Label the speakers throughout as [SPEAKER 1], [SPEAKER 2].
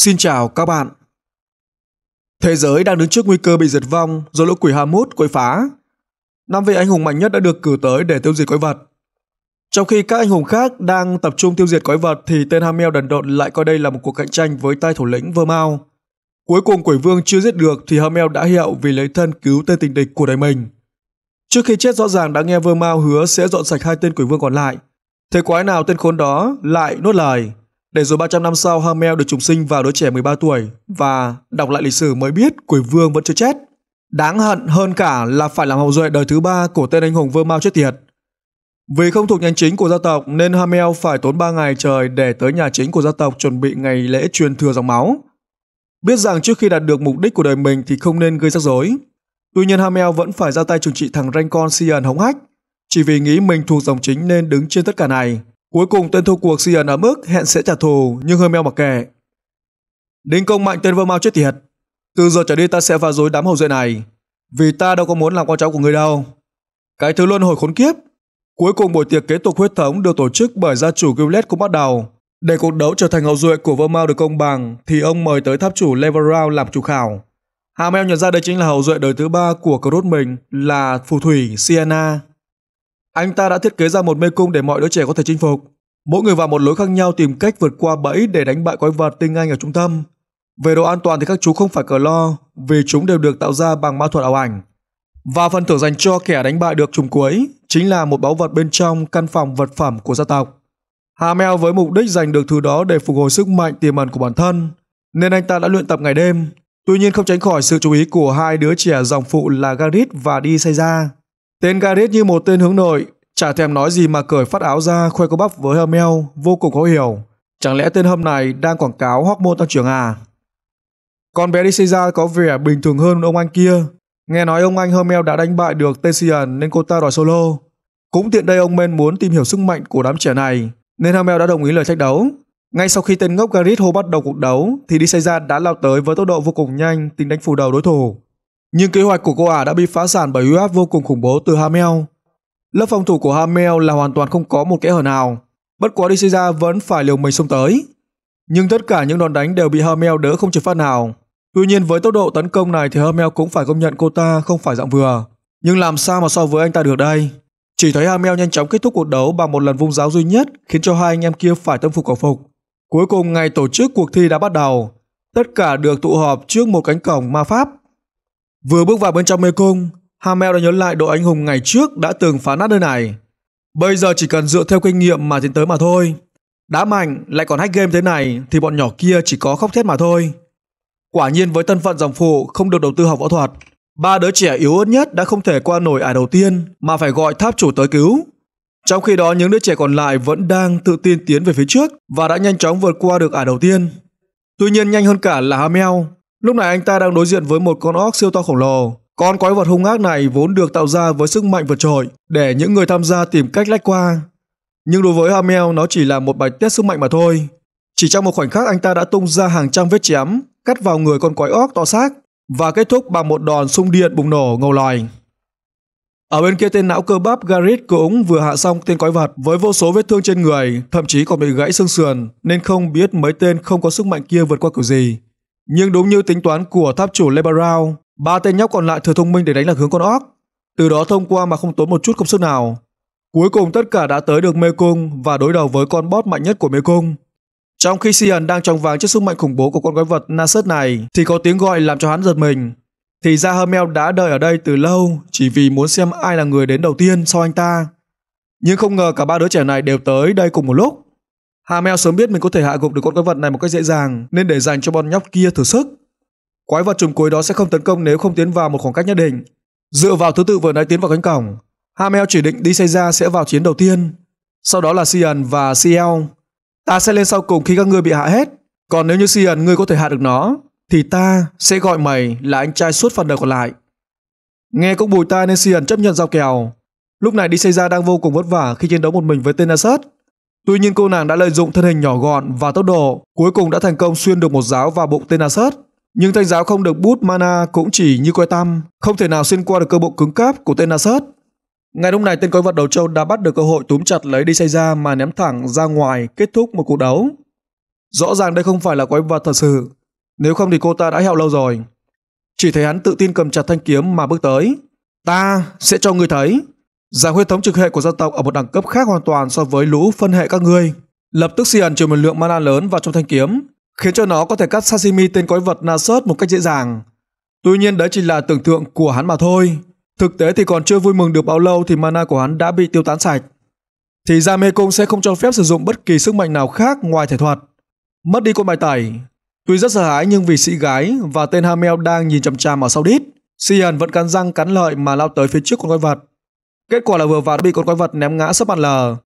[SPEAKER 1] Xin chào các bạn. Thế giới đang đứng trước nguy cơ bị diệt vong do lũ quỷ hamut quấy phá. Năm vị anh hùng mạnh nhất đã được cử tới để tiêu diệt quái vật. Trong khi các anh hùng khác đang tập trung tiêu diệt quái vật thì tên hamel đần độn lại coi đây là một cuộc cạnh tranh với tay thủ lĩnh Vơ Mao. Cuối cùng quỷ vương chưa giết được thì hamel đã hiệu vì lấy thân cứu tên tình địch của đời mình. Trước khi chết rõ ràng đã nghe Vơ Mao hứa sẽ dọn sạch hai tên quỷ vương còn lại. Thế quái nào tên khốn đó lại nuốt lời. Để rồi 300 năm sau, Hamel được trùng sinh vào đứa trẻ 13 tuổi và đọc lại lịch sử mới biết quỷ vương vẫn chưa chết. Đáng hận hơn cả là phải làm hậu duệ đời thứ ba của tên anh hùng Vương Mao chết tiệt. Vì không thuộc nhánh chính của gia tộc nên Hamel phải tốn 3 ngày trời để tới nhà chính của gia tộc chuẩn bị ngày lễ truyền thừa dòng máu. Biết rằng trước khi đạt được mục đích của đời mình thì không nên gây rắc rối. Tuy nhiên Hamel vẫn phải ra tay trừng trị thằng Rancon con hống hách, chỉ vì nghĩ mình thuộc dòng chính nên đứng trên tất cả này Cuối cùng tên thua cuộc si ở mức hẹn sẽ trả thù nhưng hơi meo mặc kệ. Đinh công mạnh tên Vương Mao chết tiệt. Từ giờ trở đi ta sẽ phá rối đám hậu duệ này, vì ta đâu có muốn làm con cháu của người đâu. Cái thứ luân hồi khốn kiếp. Cuối cùng buổi tiệc kế tục huyết thống được tổ chức bởi gia chủ Gillette cũng bắt đầu. Để cuộc đấu trở thành hậu duệ của Vương Mao được công bằng thì ông mời tới tháp chủ Leverau làm chủ khảo. Hamel nhận ra đây chính là hậu duệ đời thứ ba của Cruz mình là phù thủy Sienna. Anh ta đã thiết kế ra một mê cung để mọi đứa trẻ có thể chinh phục. Mỗi người vào một lối khác nhau tìm cách vượt qua bẫy để đánh bại quái vật tinh anh ở trung tâm. Về độ an toàn thì các chú không phải cờ lo, vì chúng đều được tạo ra bằng ma thuật ảo ảnh. Và phần thưởng dành cho kẻ đánh bại được trùng cuối chính là một báu vật bên trong căn phòng vật phẩm của gia tộc. Hamel với mục đích giành được thứ đó để phục hồi sức mạnh tiềm ẩn của bản thân, nên anh ta đã luyện tập ngày đêm. Tuy nhiên không tránh khỏi sự chú ý của hai đứa trẻ dòng phụ là Garrett và Di Sayra. Tên Gareth như một tên hướng nội, chả thèm nói gì mà cởi phát áo ra khoe có bắp với Hermel, vô cùng khó hiểu. Chẳng lẽ tên hâm này đang quảng cáo hormone tăng trưởng à? Con bé Disiza có vẻ bình thường hơn ông anh kia. Nghe nói ông anh Hermel đã đánh bại được Tessian nên cô ta đòi solo. Cũng tiện đây ông Men muốn tìm hiểu sức mạnh của đám trẻ này, nên Hermel đã đồng ý lời thách đấu. Ngay sau khi tên ngốc Gareth hô bắt đầu cuộc đấu thì Disiza đã lao tới với tốc độ vô cùng nhanh tính đánh phủ đầu đối thủ. Nhưng kế hoạch của cô ả đã bị phá sản bởi UF vô cùng khủng bố từ Hamel. Lớp phòng thủ của Hamel là hoàn toàn không có một kẽ hở nào. Bất quá Disiza vẫn phải liều mình xông tới. Nhưng tất cả những đòn đánh đều bị Hamel đỡ không chịu phát nào. Tuy nhiên với tốc độ tấn công này thì Hamel cũng phải công nhận cô ta không phải dạng vừa. Nhưng làm sao mà so với anh ta được đây? Chỉ thấy Hamel nhanh chóng kết thúc cuộc đấu bằng một lần vung giáo duy nhất khiến cho hai anh em kia phải tâm phục khẩu phục. Cuối cùng ngày tổ chức cuộc thi đã bắt đầu. Tất cả được tụ họp trước một cánh cổng ma pháp. Vừa bước vào bên trong mê cung, Hamel đã nhớ lại đội anh hùng ngày trước đã từng phá nát nơi này. Bây giờ chỉ cần dựa theo kinh nghiệm mà tiến tới mà thôi. Đã mạnh lại còn hack game thế này thì bọn nhỏ kia chỉ có khóc thét mà thôi. Quả nhiên với thân phận dòng phụ không được đầu tư học võ thuật, ba đứa trẻ yếu ớt nhất đã không thể qua nổi ải đầu tiên mà phải gọi tháp chủ tới cứu. Trong khi đó những đứa trẻ còn lại vẫn đang tự tin tiến về phía trước và đã nhanh chóng vượt qua được ải đầu tiên. Tuy nhiên nhanh hơn cả là Hamel Lúc này anh ta đang đối diện với một con óc siêu to khổng lồ. Con quái vật hung ác này vốn được tạo ra với sức mạnh vượt trội để những người tham gia tìm cách lách qua. Nhưng đối với Hamel nó chỉ là một bài test sức mạnh mà thôi. Chỉ trong một khoảnh khắc anh ta đã tung ra hàng trăm vết chém, cắt vào người con quái óc to xác và kết thúc bằng một đòn xung điện bùng nổ ngầu lòi. Ở bên kia tên não cơ bắp Garrett cũng vừa hạ xong tên quái vật với vô số vết thương trên người, thậm chí còn bị gãy xương sườn nên không biết mấy tên không có sức mạnh kia vượt qua kiểu gì. Nhưng đúng như tính toán của tháp chủ Lebarao, ba tên nhóc còn lại thừa thông minh để đánh lạc hướng con óc, từ đó thông qua mà không tốn một chút công sức nào. Cuối cùng tất cả đã tới được mê cung và đối đầu với con boss mạnh nhất của mê cung. Trong khi Sion đang trong váng trước sức mạnh khủng bố của con quái vật Nasus này thì có tiếng gọi làm cho hắn giật mình. Thì ra Hermel đã đợi ở đây từ lâu chỉ vì muốn xem ai là người đến đầu tiên sau anh ta. Nhưng không ngờ cả ba đứa trẻ này đều tới đây cùng một lúc. Hà Mèo sớm biết mình có thể hạ gục được con quái vật này một cách dễ dàng nên để dành cho bọn nhóc kia thử sức. Quái vật trùm cuối đó sẽ không tấn công nếu không tiến vào một khoảng cách nhất định. Dựa vào thứ tự vừa nãy tiến vào cánh cổng, Hà Mèo chỉ định đi xây ra sẽ vào chiến đầu tiên. Sau đó là Sian và Ciel. Ta sẽ lên sau cùng khi các ngươi bị hạ hết. Còn nếu như Sian ngươi có thể hạ được nó, thì ta sẽ gọi mày là anh trai suốt phần đời còn lại. Nghe cũng bùi tai nên Sian chấp nhận giao kèo. Lúc này đi xây ra đang vô cùng vất vả khi chiến đấu một mình với tên Asad Tuy nhiên cô nàng đã lợi dụng thân hình nhỏ gọn và tốc độ, cuối cùng đã thành công xuyên được một giáo vào bụng tên Asus. Nhưng thanh giáo không được bút mana cũng chỉ như que tăm, không thể nào xuyên qua được cơ bụng cứng cáp của tên Asus. Ngay lúc này tên quái vật đầu trâu đã bắt được cơ hội túm chặt lấy đi xây ra mà ném thẳng ra ngoài kết thúc một cuộc đấu. Rõ ràng đây không phải là quái vật thật sự, nếu không thì cô ta đã hẹo lâu rồi. Chỉ thấy hắn tự tin cầm chặt thanh kiếm mà bước tới. Ta sẽ cho ngươi thấy. Dạng huyết thống trực hệ của gia tộc ở một đẳng cấp khác hoàn toàn so với lũ phân hệ các ngươi. Lập tức Xiển chuyển một lượng mana lớn vào trong thanh kiếm, khiến cho nó có thể cắt sashimi tên quái vật Nasus một cách dễ dàng. Tuy nhiên đấy chỉ là tưởng tượng của hắn mà thôi. Thực tế thì còn chưa vui mừng được bao lâu thì mana của hắn đã bị tiêu tán sạch. Thì ra mê cung sẽ không cho phép sử dụng bất kỳ sức mạnh nào khác ngoài thể thuật. Mất đi con bài tẩy. Tuy rất sợ hãi nhưng vì sĩ gái và tên Hamel đang nhìn chằm chằm ở sau đít, Xian vẫn cắn răng cắn lợi mà lao tới phía trước con quái vật. Kết quả là vừa vặn bị con quái vật ném ngã sấp mặt lờ.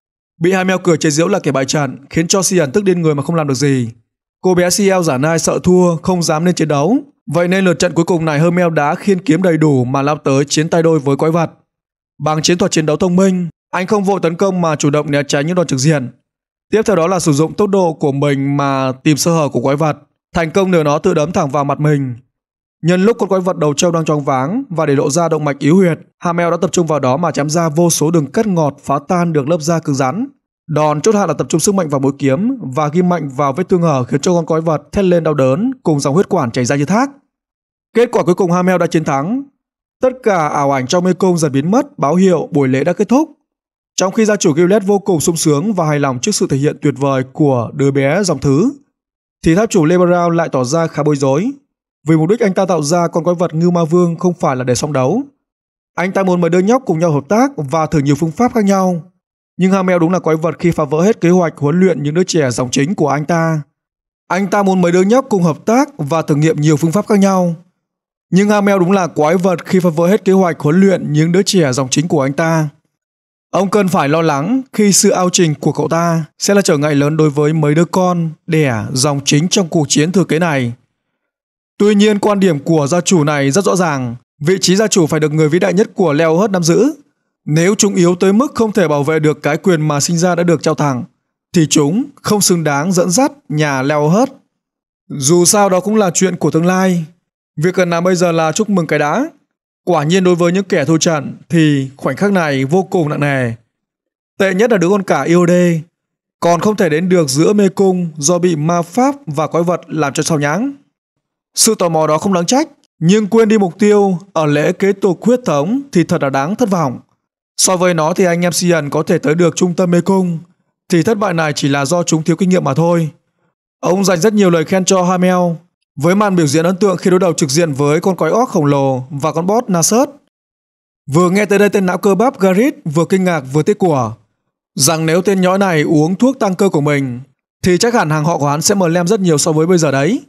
[SPEAKER 1] Bị hai mèo cười chế giễu là kẻ bại trận, khiến cho Sian tức điên người mà không làm được gì. Cô bé CL giả nai sợ thua, không dám lên chiến đấu. Vậy nên lượt trận cuối cùng này hơi mèo đá khiên kiếm đầy đủ mà lao tới chiến tay đôi với quái vật. Bằng chiến thuật chiến đấu thông minh, anh không vội tấn công mà chủ động né tránh những đòn trực diện. Tiếp theo đó là sử dụng tốc độ của mình mà tìm sơ hở của quái vật, thành công nửa nó tự đấm thẳng vào mặt mình, Nhân lúc con quái vật đầu trâu đang choáng váng và để lộ ra động mạch yếu huyệt, Hamel đã tập trung vào đó mà chém ra vô số đường cắt ngọt phá tan được lớp da cứng rắn. Đòn chốt hạ là tập trung sức mạnh vào mũi kiếm và ghim mạnh vào vết thương hở khiến cho con quái vật thét lên đau đớn cùng dòng huyết quản chảy ra như thác. Kết quả cuối cùng Hamel đã chiến thắng. Tất cả ảo ảnh trong mê cung dần biến mất, báo hiệu buổi lễ đã kết thúc. Trong khi gia chủ Gillette vô cùng sung sướng và hài lòng trước sự thể hiện tuyệt vời của đứa bé dòng thứ, thì tháp chủ Liberal lại tỏ ra khá bối rối vì mục đích anh ta tạo ra con quái vật Ngưu Ma Vương không phải là để song đấu. Anh ta muốn mời đứa nhóc cùng nhau hợp tác và thử nhiều phương pháp khác nhau. Nhưng Hamel đúng là quái vật khi phá vỡ hết kế hoạch huấn luyện những đứa trẻ dòng chính của anh ta. Anh ta muốn mấy đứa nhóc cùng hợp tác và thử nghiệm nhiều phương pháp khác nhau. Nhưng Hamel đúng là quái vật khi phá vỡ hết kế hoạch huấn luyện những đứa trẻ dòng chính của anh ta. Ông cần phải lo lắng khi sự ao trình của cậu ta sẽ là trở ngại lớn đối với mấy đứa con, đẻ, dòng chính trong cuộc chiến thừa kế này. Tuy nhiên quan điểm của gia chủ này rất rõ ràng, vị trí gia chủ phải được người vĩ đại nhất của Leo Hớt nắm giữ. Nếu chúng yếu tới mức không thể bảo vệ được cái quyền mà sinh ra đã được trao tặng, thì chúng không xứng đáng dẫn dắt nhà Leo Hớt. Dù sao đó cũng là chuyện của tương lai. Việc cần làm bây giờ là chúc mừng cái đã. Quả nhiên đối với những kẻ thua trận thì khoảnh khắc này vô cùng nặng nề. Tệ nhất là đứa con cả yêu đê, còn không thể đến được giữa mê cung do bị ma pháp và quái vật làm cho sao nhãng. Sự tò mò đó không đáng trách, nhưng quên đi mục tiêu ở lễ kế tục huyết thống thì thật là đáng thất vọng. So với nó thì anh em Sian có thể tới được trung tâm mê cung, thì thất bại này chỉ là do chúng thiếu kinh nghiệm mà thôi. Ông dành rất nhiều lời khen cho Hamel với màn biểu diễn ấn tượng khi đối đầu trực diện với con quái óc khổng lồ và con boss Nasert. Vừa nghe tới đây tên não cơ bắp Garrett vừa kinh ngạc vừa tiếc của rằng nếu tên nhõi này uống thuốc tăng cơ của mình thì chắc hẳn hàng họ của hắn sẽ mờ lem rất nhiều so với bây giờ đấy.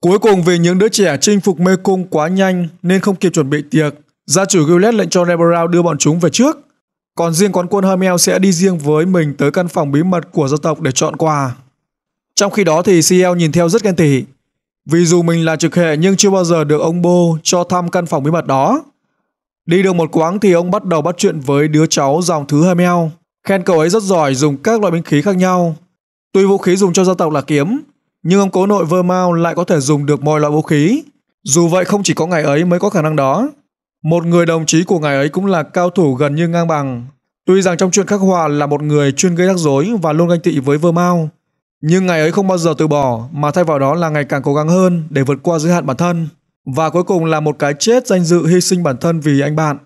[SPEAKER 1] Cuối cùng vì những đứa trẻ chinh phục mê cung quá nhanh nên không kịp chuẩn bị tiệc, gia chủ Gillette lệnh cho Deborah đưa bọn chúng về trước. Còn riêng con quân Hermione sẽ đi riêng với mình tới căn phòng bí mật của gia tộc để chọn quà. Trong khi đó thì CL nhìn theo rất ghen tỉ. Vì dù mình là trực hệ nhưng chưa bao giờ được ông Bo cho thăm căn phòng bí mật đó. Đi được một quãng thì ông bắt đầu bắt chuyện với đứa cháu dòng thứ Hermione, khen cậu ấy rất giỏi dùng các loại binh khí khác nhau. Tuy vũ khí dùng cho gia tộc là kiếm, nhưng ông cố nội vơ mau lại có thể dùng được mọi loại vũ khí. Dù vậy không chỉ có ngài ấy mới có khả năng đó. Một người đồng chí của ngài ấy cũng là cao thủ gần như ngang bằng. Tuy rằng trong chuyện khắc họa là một người chuyên gây rắc rối và luôn ganh tị với vơ mau, nhưng ngài ấy không bao giờ từ bỏ mà thay vào đó là ngày càng cố gắng hơn để vượt qua giới hạn bản thân. Và cuối cùng là một cái chết danh dự hy sinh bản thân vì anh bạn.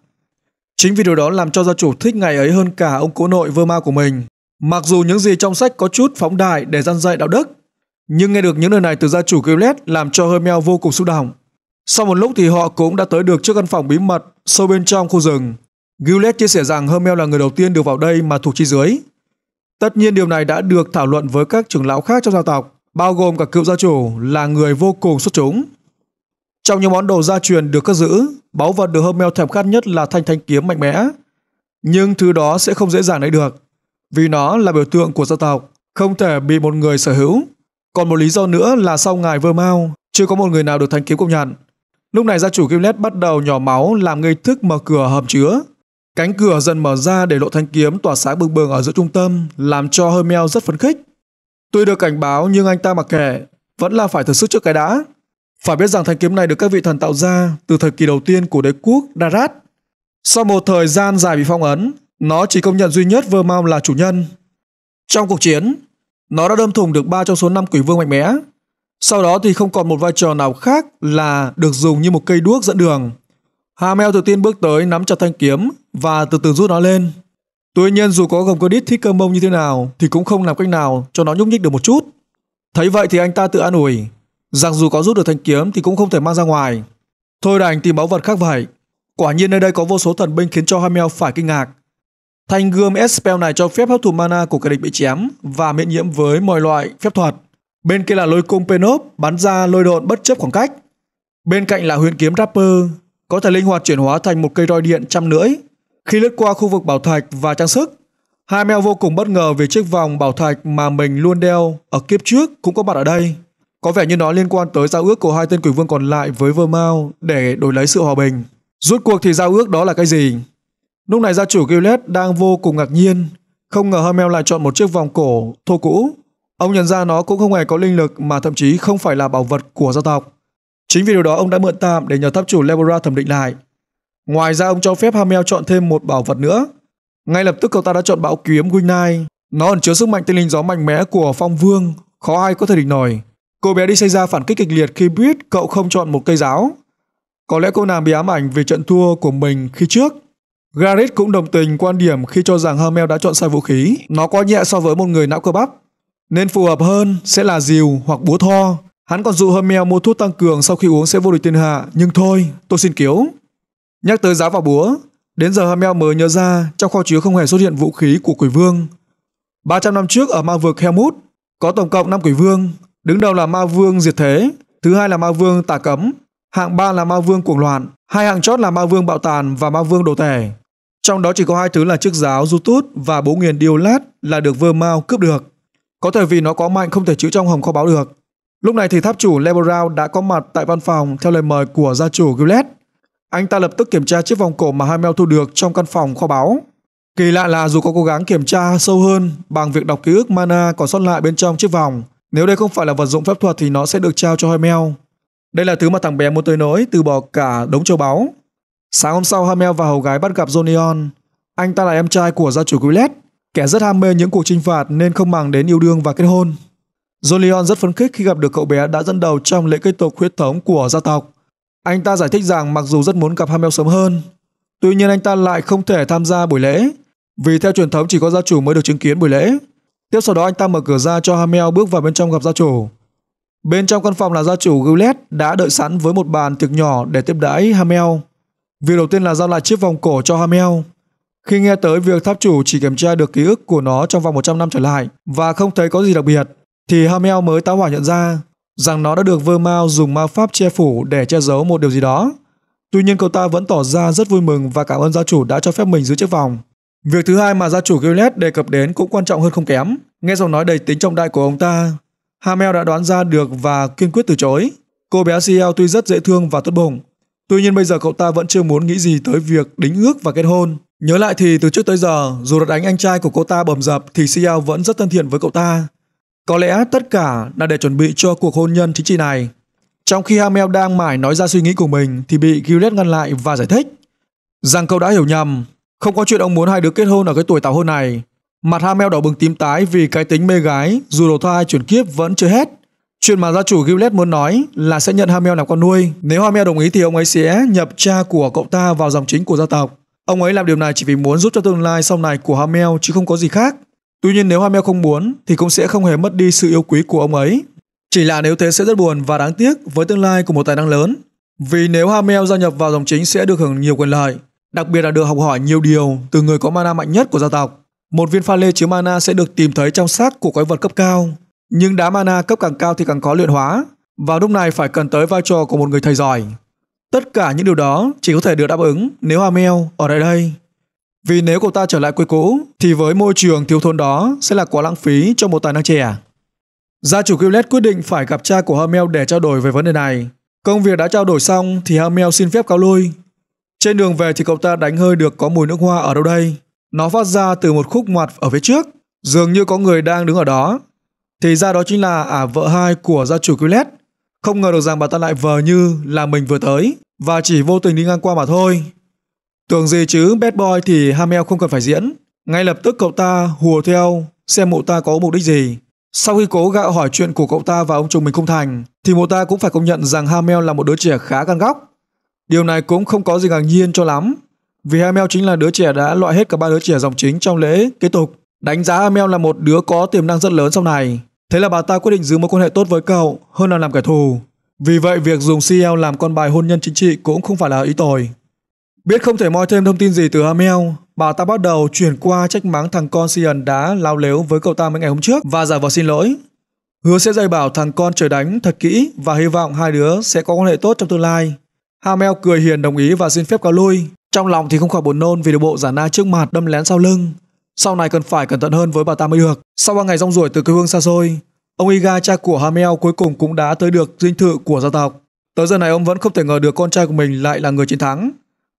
[SPEAKER 1] Chính vì điều đó làm cho gia chủ thích ngày ấy hơn cả ông cố nội vơ ma của mình. Mặc dù những gì trong sách có chút phóng đại để gian dạy đạo đức, nhưng nghe được những lời này từ gia chủ Gillette làm cho Hermione vô cùng xúc động. Sau một lúc thì họ cũng đã tới được trước căn phòng bí mật sâu bên trong khu rừng. Gillette chia sẻ rằng Hermione là người đầu tiên được vào đây mà thuộc chi dưới. Tất nhiên điều này đã được thảo luận với các trưởng lão khác trong gia tộc, bao gồm cả cựu gia chủ là người vô cùng xuất chúng. Trong những món đồ gia truyền được cất giữ, báu vật được Hermione thèm khát nhất là thanh thanh kiếm mạnh mẽ. Nhưng thứ đó sẽ không dễ dàng lấy được, vì nó là biểu tượng của gia tộc, không thể bị một người sở hữu. Còn một lý do nữa là sau ngài Vơ Mao, chưa có một người nào được thánh kiếm công nhận. Lúc này gia chủ Kim bắt đầu nhỏ máu làm nghi thức mở cửa hầm chứa. Cánh cửa dần mở ra để lộ thanh kiếm tỏa sáng bừng bừng ở giữa trung tâm, làm cho Hermel rất phấn khích. Tuy được cảnh báo nhưng anh ta mặc kệ, vẫn là phải thử sức trước cái đã. Phải biết rằng thanh kiếm này được các vị thần tạo ra từ thời kỳ đầu tiên của đế quốc Darat. Sau một thời gian dài bị phong ấn, nó chỉ công nhận duy nhất Vermount là chủ nhân. Trong cuộc chiến, nó đã đâm thủng được ba trong số năm quỷ vương mạnh mẽ. Sau đó thì không còn một vai trò nào khác là được dùng như một cây đuốc dẫn đường. Hamel tự tin bước tới nắm chặt thanh kiếm và từ từ rút nó lên. Tuy nhiên dù có gồng cơ đít thích cơm mông như thế nào thì cũng không làm cách nào cho nó nhúc nhích được một chút. Thấy vậy thì anh ta tự an ủi rằng dù có rút được thanh kiếm thì cũng không thể mang ra ngoài. Thôi đành tìm báu vật khác vậy. Quả nhiên nơi đây có vô số thần binh khiến cho Hamel phải kinh ngạc. Thanh gươm Espel này cho phép hấp thụ mana của kẻ địch bị chém và miễn nhiễm với mọi loại phép thuật. Bên kia là lôi cung Penop bắn ra lôi độn bất chấp khoảng cách. Bên cạnh là huyền kiếm Rapper, có thể linh hoạt chuyển hóa thành một cây roi điện trăm lưỡi. Khi lướt qua khu vực bảo thạch và trang sức, Hai mèo vô cùng bất ngờ về chiếc vòng bảo thạch mà mình luôn đeo ở kiếp trước cũng có mặt ở đây. Có vẻ như nó liên quan tới giao ước của hai tên quỷ vương còn lại với Vermao để đổi lấy sự hòa bình. Rốt cuộc thì giao ước đó là cái gì? Lúc này gia chủ Gillette đang vô cùng ngạc nhiên, không ngờ Hermel lại chọn một chiếc vòng cổ thô cũ. Ông nhận ra nó cũng không hề có linh lực mà thậm chí không phải là bảo vật của gia tộc. Chính vì điều đó ông đã mượn tạm để nhờ tháp chủ Lebora thẩm định lại. Ngoài ra ông cho phép Hamel chọn thêm một bảo vật nữa. Ngay lập tức cậu ta đã chọn bảo kiếm Wignai. Nó ẩn chứa sức mạnh tinh linh gió mạnh mẽ của Phong Vương, khó ai có thể địch nổi. Cô bé đi xây ra phản kích kịch liệt khi biết cậu không chọn một cây giáo. Có lẽ cô nàng bị ám ảnh về trận thua của mình khi trước. Garrett cũng đồng tình quan điểm khi cho rằng Hermel đã chọn sai vũ khí, nó quá nhẹ so với một người não cơ bắp. Nên phù hợp hơn sẽ là rìu hoặc búa tho. Hắn còn dụ Hermel mua thuốc tăng cường sau khi uống sẽ vô địch thiên hạ, nhưng thôi, tôi xin kiếu. Nhắc tới giá và búa, đến giờ Hermel mới nhớ ra trong kho chứa không hề xuất hiện vũ khí của quỷ vương. 300 năm trước ở ma vực Helmut, có tổng cộng 5 quỷ vương, đứng đầu là ma vương diệt thế, thứ hai là ma vương tà cấm, hạng 3 là ma vương cuồng loạn, hai hạng chót là ma vương bạo tàn và ma vương đồ tể. Trong đó chỉ có hai thứ là chiếc giáo Jutut và bố nghiền điều là được vơ mau cướp được. Có thể vì nó có mạnh không thể chữ trong hòm kho báu được. Lúc này thì tháp chủ Leberau đã có mặt tại văn phòng theo lời mời của gia chủ Gillette. Anh ta lập tức kiểm tra chiếc vòng cổ mà Hamel thu được trong căn phòng kho báu. Kỳ lạ là dù có cố gắng kiểm tra sâu hơn bằng việc đọc ký ức mana còn sót lại bên trong chiếc vòng, nếu đây không phải là vật dụng phép thuật thì nó sẽ được trao cho Hamel. Đây là thứ mà thằng bé muốn tới nói từ bỏ cả đống châu báu. Sáng hôm sau Hamel và hầu gái bắt gặp Jonion. Anh ta là em trai của gia chủ Gillette, kẻ rất ham mê những cuộc chinh phạt nên không màng đến yêu đương và kết hôn. Jolion rất phấn khích khi gặp được cậu bé đã dẫn đầu trong lễ kết tục huyết thống của gia tộc. Anh ta giải thích rằng mặc dù rất muốn gặp Hamel sớm hơn, tuy nhiên anh ta lại không thể tham gia buổi lễ, vì theo truyền thống chỉ có gia chủ mới được chứng kiến buổi lễ. Tiếp sau đó anh ta mở cửa ra cho Hamel bước vào bên trong gặp gia chủ. Bên trong căn phòng là gia chủ Gillette đã đợi sẵn với một bàn tiệc nhỏ để tiếp đãi Hamel. Việc đầu tiên là giao lại chiếc vòng cổ cho Hamel. Khi nghe tới việc tháp chủ chỉ kiểm tra được ký ức của nó trong vòng 100 năm trở lại và không thấy có gì đặc biệt, thì Hamel mới táo hỏa nhận ra rằng nó đã được Vơ Mao dùng ma pháp che phủ để che giấu một điều gì đó. Tuy nhiên cậu ta vẫn tỏ ra rất vui mừng và cảm ơn gia chủ đã cho phép mình giữ chiếc vòng. Việc thứ hai mà gia chủ Gillette đề cập đến cũng quan trọng hơn không kém. Nghe giọng nói đầy tính trọng đại của ông ta, Hamel đã đoán ra được và kiên quyết từ chối. Cô bé Ciel tuy rất dễ thương và tốt bụng, Tuy nhiên bây giờ cậu ta vẫn chưa muốn nghĩ gì tới việc đính ước và kết hôn. Nhớ lại thì từ trước tới giờ, dù đã đánh anh trai của cô ta bầm dập thì Xiao vẫn rất thân thiện với cậu ta. Có lẽ tất cả là để chuẩn bị cho cuộc hôn nhân chính trị này. Trong khi Hamel đang mải nói ra suy nghĩ của mình thì bị Gillette ngăn lại và giải thích rằng cậu đã hiểu nhầm, không có chuyện ông muốn hai đứa kết hôn ở cái tuổi tảo hôn này. Mặt Hamel đỏ bừng tím tái vì cái tính mê gái, dù đầu thai chuyển kiếp vẫn chưa hết. Chuyện mà gia chủ Gillette muốn nói là sẽ nhận Hamel làm con nuôi. Nếu Hamel đồng ý thì ông ấy sẽ nhập cha của cậu ta vào dòng chính của gia tộc. Ông ấy làm điều này chỉ vì muốn giúp cho tương lai sau này của Hamel chứ không có gì khác. Tuy nhiên nếu Hamel không muốn thì cũng sẽ không hề mất đi sự yêu quý của ông ấy. Chỉ là nếu thế sẽ rất buồn và đáng tiếc với tương lai của một tài năng lớn. Vì nếu Hamel gia nhập vào dòng chính sẽ được hưởng nhiều quyền lợi, đặc biệt là được học hỏi nhiều điều từ người có mana mạnh nhất của gia tộc. Một viên pha lê chứa mana sẽ được tìm thấy trong xác của quái vật cấp cao nhưng đá mana cấp càng cao thì càng khó luyện hóa, và lúc này phải cần tới vai trò của một người thầy giỏi. Tất cả những điều đó chỉ có thể được đáp ứng nếu Hamel ở đây đây. Vì nếu cô ta trở lại quê cũ thì với môi trường thiếu thốn đó sẽ là quá lãng phí cho một tài năng trẻ. Gia chủ Gillette quyết định phải gặp cha của Hamel để trao đổi về vấn đề này. Công việc đã trao đổi xong thì Hamel xin phép cáo lui. Trên đường về thì cậu ta đánh hơi được có mùi nước hoa ở đâu đây. Nó phát ra từ một khúc ngoặt ở phía trước. Dường như có người đang đứng ở đó thì ra đó chính là ả à, vợ hai của gia chủ Quillet. Không ngờ được rằng bà ta lại vờ như là mình vừa tới và chỉ vô tình đi ngang qua mà thôi. Tưởng gì chứ bad boy thì Hamel không cần phải diễn. Ngay lập tức cậu ta hùa theo xem mụ ta có mục đích gì. Sau khi cố gạo hỏi chuyện của cậu ta và ông chồng mình không thành, thì mụ ta cũng phải công nhận rằng Hamel là một đứa trẻ khá gan góc. Điều này cũng không có gì ngạc nhiên cho lắm, vì Hamel chính là đứa trẻ đã loại hết cả ba đứa trẻ dòng chính trong lễ kết tục. Đánh giá Hamel là một đứa có tiềm năng rất lớn sau này, Thế là bà ta quyết định giữ mối quan hệ tốt với cậu hơn là làm kẻ thù. Vì vậy việc dùng CL làm con bài hôn nhân chính trị cũng không phải là ý tồi. Biết không thể moi thêm thông tin gì từ Amel, bà ta bắt đầu chuyển qua trách mắng thằng con Sian đã lao lếu với cậu ta mấy ngày hôm trước và giả vờ xin lỗi. Hứa sẽ dạy bảo thằng con trời đánh thật kỹ và hy vọng hai đứa sẽ có quan hệ tốt trong tương lai. Hamel cười hiền đồng ý và xin phép cáo lui. Trong lòng thì không khỏi buồn nôn vì được bộ giả na trước mặt đâm lén sau lưng sau này cần phải cẩn thận hơn với bà ta mới được. Sau ba ngày rong ruổi từ quê hương xa xôi, ông Iga cha của Hamel cuối cùng cũng đã tới được dinh thự của gia tộc. Tới giờ này ông vẫn không thể ngờ được con trai của mình lại là người chiến thắng.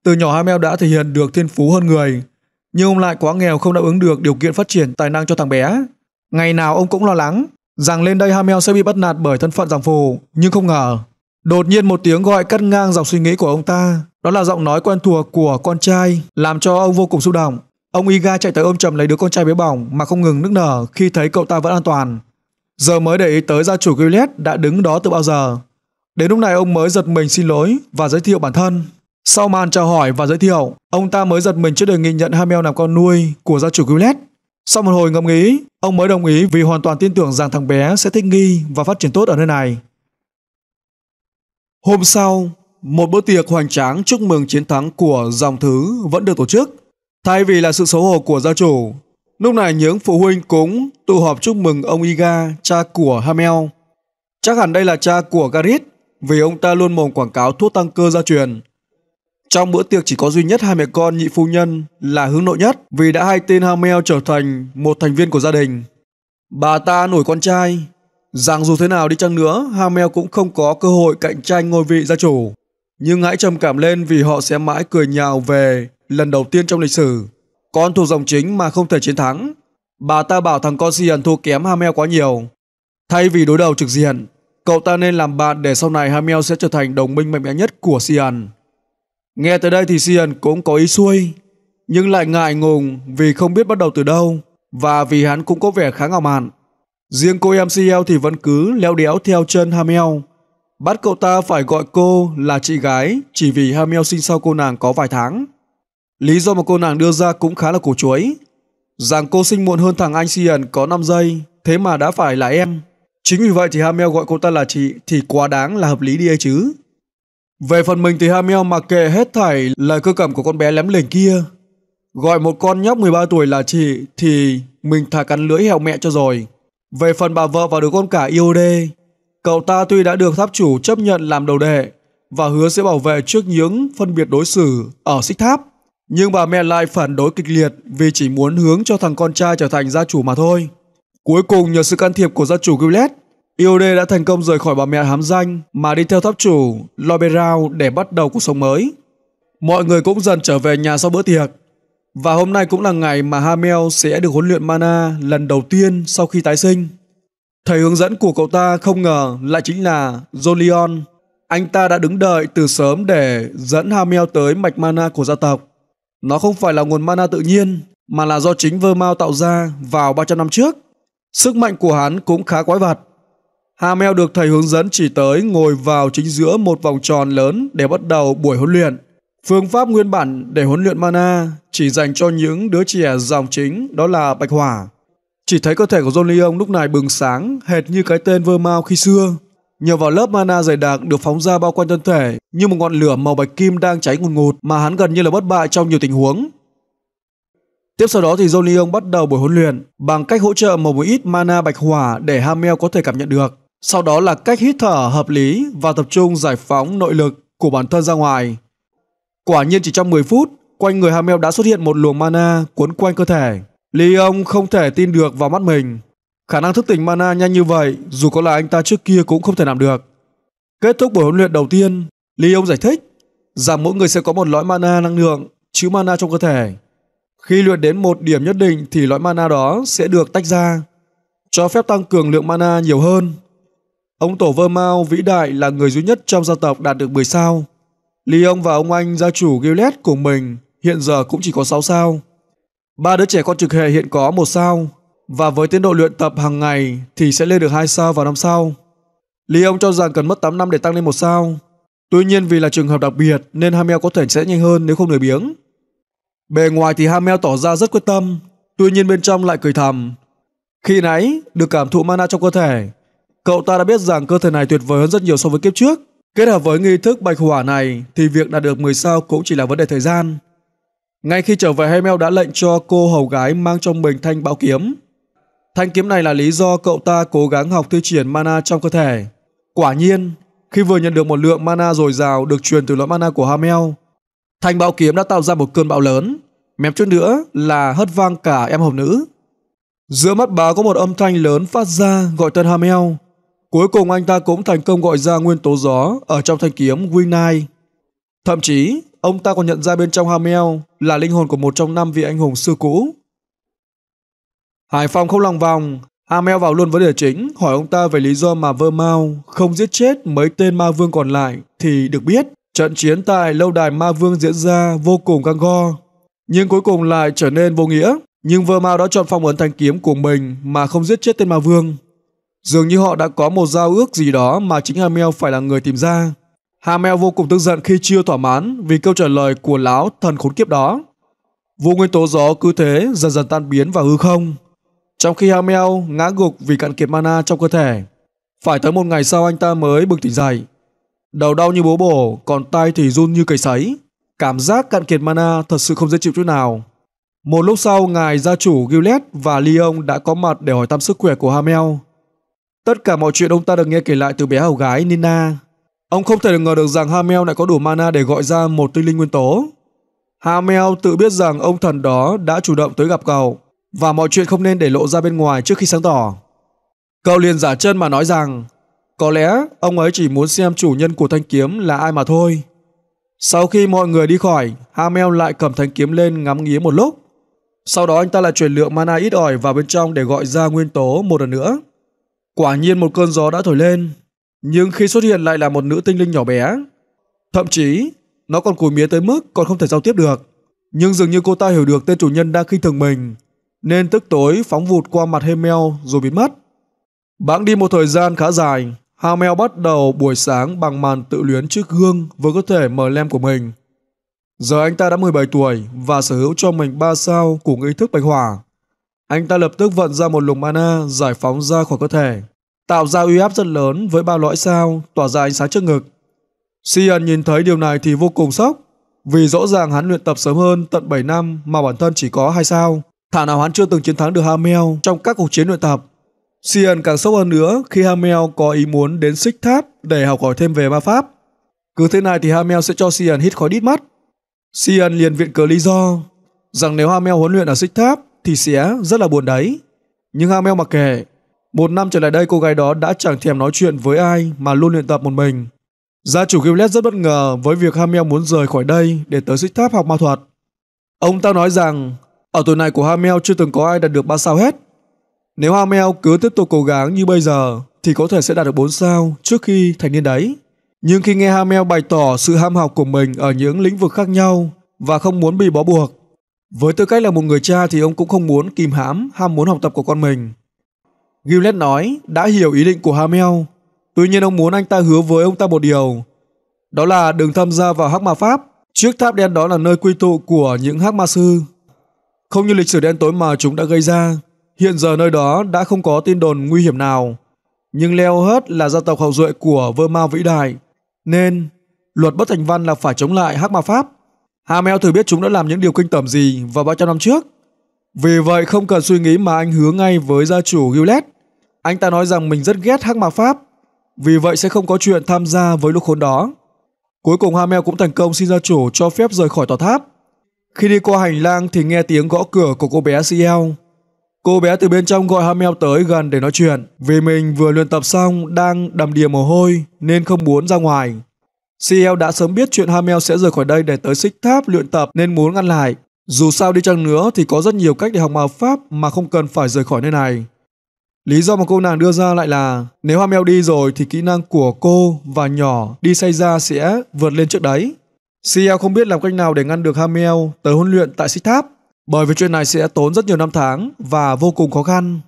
[SPEAKER 1] Từ nhỏ Hamel đã thể hiện được thiên phú hơn người, nhưng ông lại quá nghèo không đáp ứng được điều kiện phát triển tài năng cho thằng bé. Ngày nào ông cũng lo lắng rằng lên đây Hamel sẽ bị bắt nạt bởi thân phận dòng phù, nhưng không ngờ. Đột nhiên một tiếng gọi cắt ngang dòng suy nghĩ của ông ta, đó là giọng nói quen thuộc của con trai, làm cho ông vô cùng xúc động. Ông Iga chạy tới ôm chầm lấy đứa con trai bé bỏng mà không ngừng nức nở khi thấy cậu ta vẫn an toàn. Giờ mới để ý tới gia chủ Gillette đã đứng đó từ bao giờ. Đến lúc này ông mới giật mình xin lỗi và giới thiệu bản thân. Sau màn chào hỏi và giới thiệu, ông ta mới giật mình trước đề nghị nhận Hamel làm con nuôi của gia chủ Gillette. Sau một hồi ngẫm nghĩ, ông mới đồng ý vì hoàn toàn tin tưởng rằng thằng bé sẽ thích nghi và phát triển tốt ở nơi này. Hôm sau, một bữa tiệc hoành tráng chúc mừng chiến thắng của dòng thứ vẫn được tổ chức. Thay vì là sự xấu hổ của gia chủ, lúc này những phụ huynh cũng tụ họp chúc mừng ông Iga, cha của Hamel. Chắc hẳn đây là cha của Gareth vì ông ta luôn mồm quảng cáo thuốc tăng cơ gia truyền. Trong bữa tiệc chỉ có duy nhất hai mẹ con nhị phu nhân là hướng nội nhất vì đã hai tên Hamel trở thành một thành viên của gia đình. Bà ta nổi con trai, rằng dù thế nào đi chăng nữa, Hamel cũng không có cơ hội cạnh tranh ngôi vị gia chủ. Nhưng hãy trầm cảm lên vì họ sẽ mãi cười nhào về lần đầu tiên trong lịch sử, con thuộc dòng chính mà không thể chiến thắng. Bà ta bảo thằng con Sian thua kém Hamel quá nhiều. Thay vì đối đầu trực diện, cậu ta nên làm bạn để sau này Hamel sẽ trở thành đồng minh mạnh mẽ nhất của Sian. Nghe tới đây thì Sian cũng có ý xuôi, nhưng lại ngại ngùng vì không biết bắt đầu từ đâu và vì hắn cũng có vẻ khá ngạo mạn. Riêng cô em CL thì vẫn cứ leo đéo theo chân Hamel, bắt cậu ta phải gọi cô là chị gái chỉ vì Hamel sinh sau cô nàng có vài tháng. Lý do mà cô nàng đưa ra cũng khá là cổ chuối. Rằng cô sinh muộn hơn thằng anh Sian có 5 giây, thế mà đã phải là em. Chính vì vậy thì Hamel gọi cô ta là chị thì quá đáng là hợp lý đi ấy chứ. Về phần mình thì Hamel mặc kệ hết thảy lời cơ cẩm của con bé lém lỉnh kia. Gọi một con nhóc 13 tuổi là chị thì mình thả cắn lưỡi hẹo mẹ cho rồi. Về phần bà vợ và đứa con cả yêu đê, cậu ta tuy đã được tháp chủ chấp nhận làm đầu đệ và hứa sẽ bảo vệ trước những phân biệt đối xử ở xích tháp nhưng bà mẹ lại phản đối kịch liệt vì chỉ muốn hướng cho thằng con trai trở thành gia chủ mà thôi. Cuối cùng nhờ sự can thiệp của gia chủ Gillette, Iode đã thành công rời khỏi bà mẹ hám danh mà đi theo tháp chủ Loberau để bắt đầu cuộc sống mới. Mọi người cũng dần trở về nhà sau bữa tiệc. Và hôm nay cũng là ngày mà Hamel sẽ được huấn luyện mana lần đầu tiên sau khi tái sinh. Thầy hướng dẫn của cậu ta không ngờ lại chính là Jolion. Anh ta đã đứng đợi từ sớm để dẫn Hamel tới mạch mana của gia tộc. Nó không phải là nguồn mana tự nhiên, mà là do chính Vermao tạo ra vào 300 năm trước. Sức mạnh của hắn cũng khá quái vặt. Hamel được thầy hướng dẫn chỉ tới ngồi vào chính giữa một vòng tròn lớn để bắt đầu buổi huấn luyện. Phương pháp nguyên bản để huấn luyện mana chỉ dành cho những đứa trẻ dòng chính đó là bạch hỏa. Chỉ thấy cơ thể của John lúc này bừng sáng hệt như cái tên Vermao khi xưa. Nhờ vào lớp mana dày đặc được phóng ra bao quanh thân thể như một ngọn lửa màu bạch kim đang cháy ngùn ngụt, mà hắn gần như là bất bại trong nhiều tình huống. Tiếp sau đó thì John bắt đầu buổi huấn luyện bằng cách hỗ trợ một ít mana bạch hỏa để Hamel có thể cảm nhận được. Sau đó là cách hít thở hợp lý và tập trung giải phóng nội lực của bản thân ra ngoài. Quả nhiên chỉ trong 10 phút, quanh người Hamel đã xuất hiện một luồng mana cuốn quanh cơ thể. Leong không thể tin được vào mắt mình. Khả năng thức tỉnh mana nhanh như vậy, dù có là anh ta trước kia cũng không thể làm được. Kết thúc buổi huấn luyện đầu tiên, Ly ông giải thích rằng mỗi người sẽ có một lõi mana năng lượng, chứa mana trong cơ thể. Khi luyện đến một điểm nhất định thì lõi mana đó sẽ được tách ra, cho phép tăng cường lượng mana nhiều hơn. Ông Tổ Vơ Mao vĩ đại là người duy nhất trong gia tộc đạt được 10 sao. Ly ông và ông anh gia chủ Gillette của mình hiện giờ cũng chỉ có 6 sao. Ba đứa trẻ con trực hệ hiện có một sao, và với tiến độ luyện tập hàng ngày thì sẽ lên được 2 sao vào năm sau. Lý ông cho rằng cần mất 8 năm để tăng lên một sao. Tuy nhiên vì là trường hợp đặc biệt nên Hamel có thể sẽ nhanh hơn nếu không lười biếng. Bề ngoài thì Hamel tỏ ra rất quyết tâm, tuy nhiên bên trong lại cười thầm. Khi nãy được cảm thụ mana trong cơ thể, cậu ta đã biết rằng cơ thể này tuyệt vời hơn rất nhiều so với kiếp trước. Kết hợp với nghi thức bạch hỏa này thì việc đạt được 10 sao cũng chỉ là vấn đề thời gian. Ngay khi trở về Hamel đã lệnh cho cô hầu gái mang trong mình thanh bão kiếm Thanh kiếm này là lý do cậu ta cố gắng học thi triển mana trong cơ thể. Quả nhiên, khi vừa nhận được một lượng mana dồi dào được truyền từ lõi mana của Hamel, Thanh bạo kiếm đã tạo ra một cơn bão lớn, mém chút nữa là hất vang cả em hồng nữ. Giữa mắt báo có một âm thanh lớn phát ra gọi tên Hamel. Cuối cùng anh ta cũng thành công gọi ra nguyên tố gió ở trong thanh kiếm Winai. Thậm chí, ông ta còn nhận ra bên trong Hamel là linh hồn của một trong năm vị anh hùng xưa cũ Hải Phong không lòng vòng, Amel vào luôn vấn đề chính, hỏi ông ta về lý do mà Vơ Mao không giết chết mấy tên ma vương còn lại thì được biết trận chiến tại lâu đài ma vương diễn ra vô cùng căng go, nhưng cuối cùng lại trở nên vô nghĩa. Nhưng Vơ Mao đã chọn phong ấn thanh kiếm của mình mà không giết chết tên ma vương. Dường như họ đã có một giao ước gì đó mà chính Hamel phải là người tìm ra. Hamel vô cùng tức giận khi chưa thỏa mãn vì câu trả lời của lão thần khốn kiếp đó. Vô nguyên tố gió cứ thế dần dần tan biến vào hư không. Trong khi Hamel ngã gục vì cạn kiệt mana trong cơ thể, phải tới một ngày sau anh ta mới bực tỉnh dậy. Đầu đau như bố bổ, còn tay thì run như cầy sấy. Cảm giác cạn kiệt mana thật sự không dễ chịu chút nào. Một lúc sau, ngài gia chủ Gillette và Leon đã có mặt để hỏi thăm sức khỏe của Hamel. Tất cả mọi chuyện ông ta được nghe kể lại từ bé hầu gái Nina. Ông không thể ngờ được rằng Hamel lại có đủ mana để gọi ra một tinh linh nguyên tố. Hamel tự biết rằng ông thần đó đã chủ động tới gặp cậu và mọi chuyện không nên để lộ ra bên ngoài trước khi sáng tỏ. Cậu liền giả chân mà nói rằng có lẽ ông ấy chỉ muốn xem chủ nhân của thanh kiếm là ai mà thôi. Sau khi mọi người đi khỏi, Hamel lại cầm thanh kiếm lên ngắm nghía một lúc. Sau đó anh ta lại chuyển lượng mana ít ỏi vào bên trong để gọi ra nguyên tố một lần nữa. Quả nhiên một cơn gió đã thổi lên, nhưng khi xuất hiện lại là một nữ tinh linh nhỏ bé. Thậm chí, nó còn cùi mía tới mức còn không thể giao tiếp được. Nhưng dường như cô ta hiểu được tên chủ nhân đang khinh thường mình nên tức tối phóng vụt qua mặt Hemel rồi biến mất. Bãng đi một thời gian khá dài, Hamel bắt đầu buổi sáng bằng màn tự luyến trước gương với cơ thể mờ lem của mình. Giờ anh ta đã 17 tuổi và sở hữu cho mình 3 sao của ý thức bạch hỏa. Anh ta lập tức vận ra một luồng mana giải phóng ra khỏi cơ thể, tạo ra uy áp rất lớn với ba lõi sao tỏa ra ánh sáng trước ngực. Sian nhìn thấy điều này thì vô cùng sốc, vì rõ ràng hắn luyện tập sớm hơn tận 7 năm mà bản thân chỉ có hai sao. Thả nào hắn chưa từng chiến thắng được Hamel trong các cuộc chiến luyện tập. Sion càng sốc hơn nữa khi Hamel có ý muốn đến xích tháp để học hỏi thêm về ma pháp. Cứ thế này thì Hamel sẽ cho Sion hít khói đít mắt. Sion liền viện cớ lý do rằng nếu Hamel huấn luyện ở xích tháp thì sẽ rất là buồn đấy. Nhưng Hamel mặc kệ, một năm trở lại đây cô gái đó đã chẳng thèm nói chuyện với ai mà luôn luyện tập một mình. Gia chủ Gillette rất bất ngờ với việc Hamel muốn rời khỏi đây để tới xích tháp học ma thuật. Ông ta nói rằng ở tuổi này của Hamel chưa từng có ai đạt được 3 sao hết. Nếu Hamel cứ tiếp tục cố gắng như bây giờ thì có thể sẽ đạt được 4 sao trước khi thành niên đấy. Nhưng khi nghe Hamel bày tỏ sự ham học của mình ở những lĩnh vực khác nhau và không muốn bị bó buộc, với tư cách là một người cha thì ông cũng không muốn kìm hãm ham muốn học tập của con mình. Gillette nói đã hiểu ý định của Hamel, tuy nhiên ông muốn anh ta hứa với ông ta một điều, đó là đừng tham gia vào hắc ma pháp. Chiếc tháp đen đó là nơi quy tụ của những hắc ma sư. Không như lịch sử đen tối mà chúng đã gây ra, hiện giờ nơi đó đã không có tin đồn nguy hiểm nào. Nhưng Leo Hớt là gia tộc hậu duệ của Vơ Ma vĩ đại, nên luật bất thành văn là phải chống lại Hắc Ma Pháp. Hamel thử biết chúng đã làm những điều kinh tởm gì vào bao trăm năm trước. Vì vậy không cần suy nghĩ mà anh hứa ngay với gia chủ Gillette. Anh ta nói rằng mình rất ghét Hắc Ma Pháp, vì vậy sẽ không có chuyện tham gia với lũ khốn đó. Cuối cùng Hamel cũng thành công xin gia chủ cho phép rời khỏi tòa tháp. Khi đi qua hành lang thì nghe tiếng gõ cửa của cô bé Ciel. Cô bé từ bên trong gọi Hamel tới gần để nói chuyện, vì mình vừa luyện tập xong đang đầm đìa mồ hôi nên không muốn ra ngoài. Ciel đã sớm biết chuyện Hamel sẽ rời khỏi đây để tới xích tháp luyện tập nên muốn ngăn lại. Dù sao đi chăng nữa thì có rất nhiều cách để học màu pháp mà không cần phải rời khỏi nơi này. Lý do mà cô nàng đưa ra lại là nếu Hamel đi rồi thì kỹ năng của cô và nhỏ đi xây ra sẽ vượt lên trước đấy. CL e không biết làm cách nào để ngăn được Hamel tới huấn luyện tại Xích Tháp, bởi vì chuyện này sẽ tốn rất nhiều năm tháng và vô cùng khó khăn.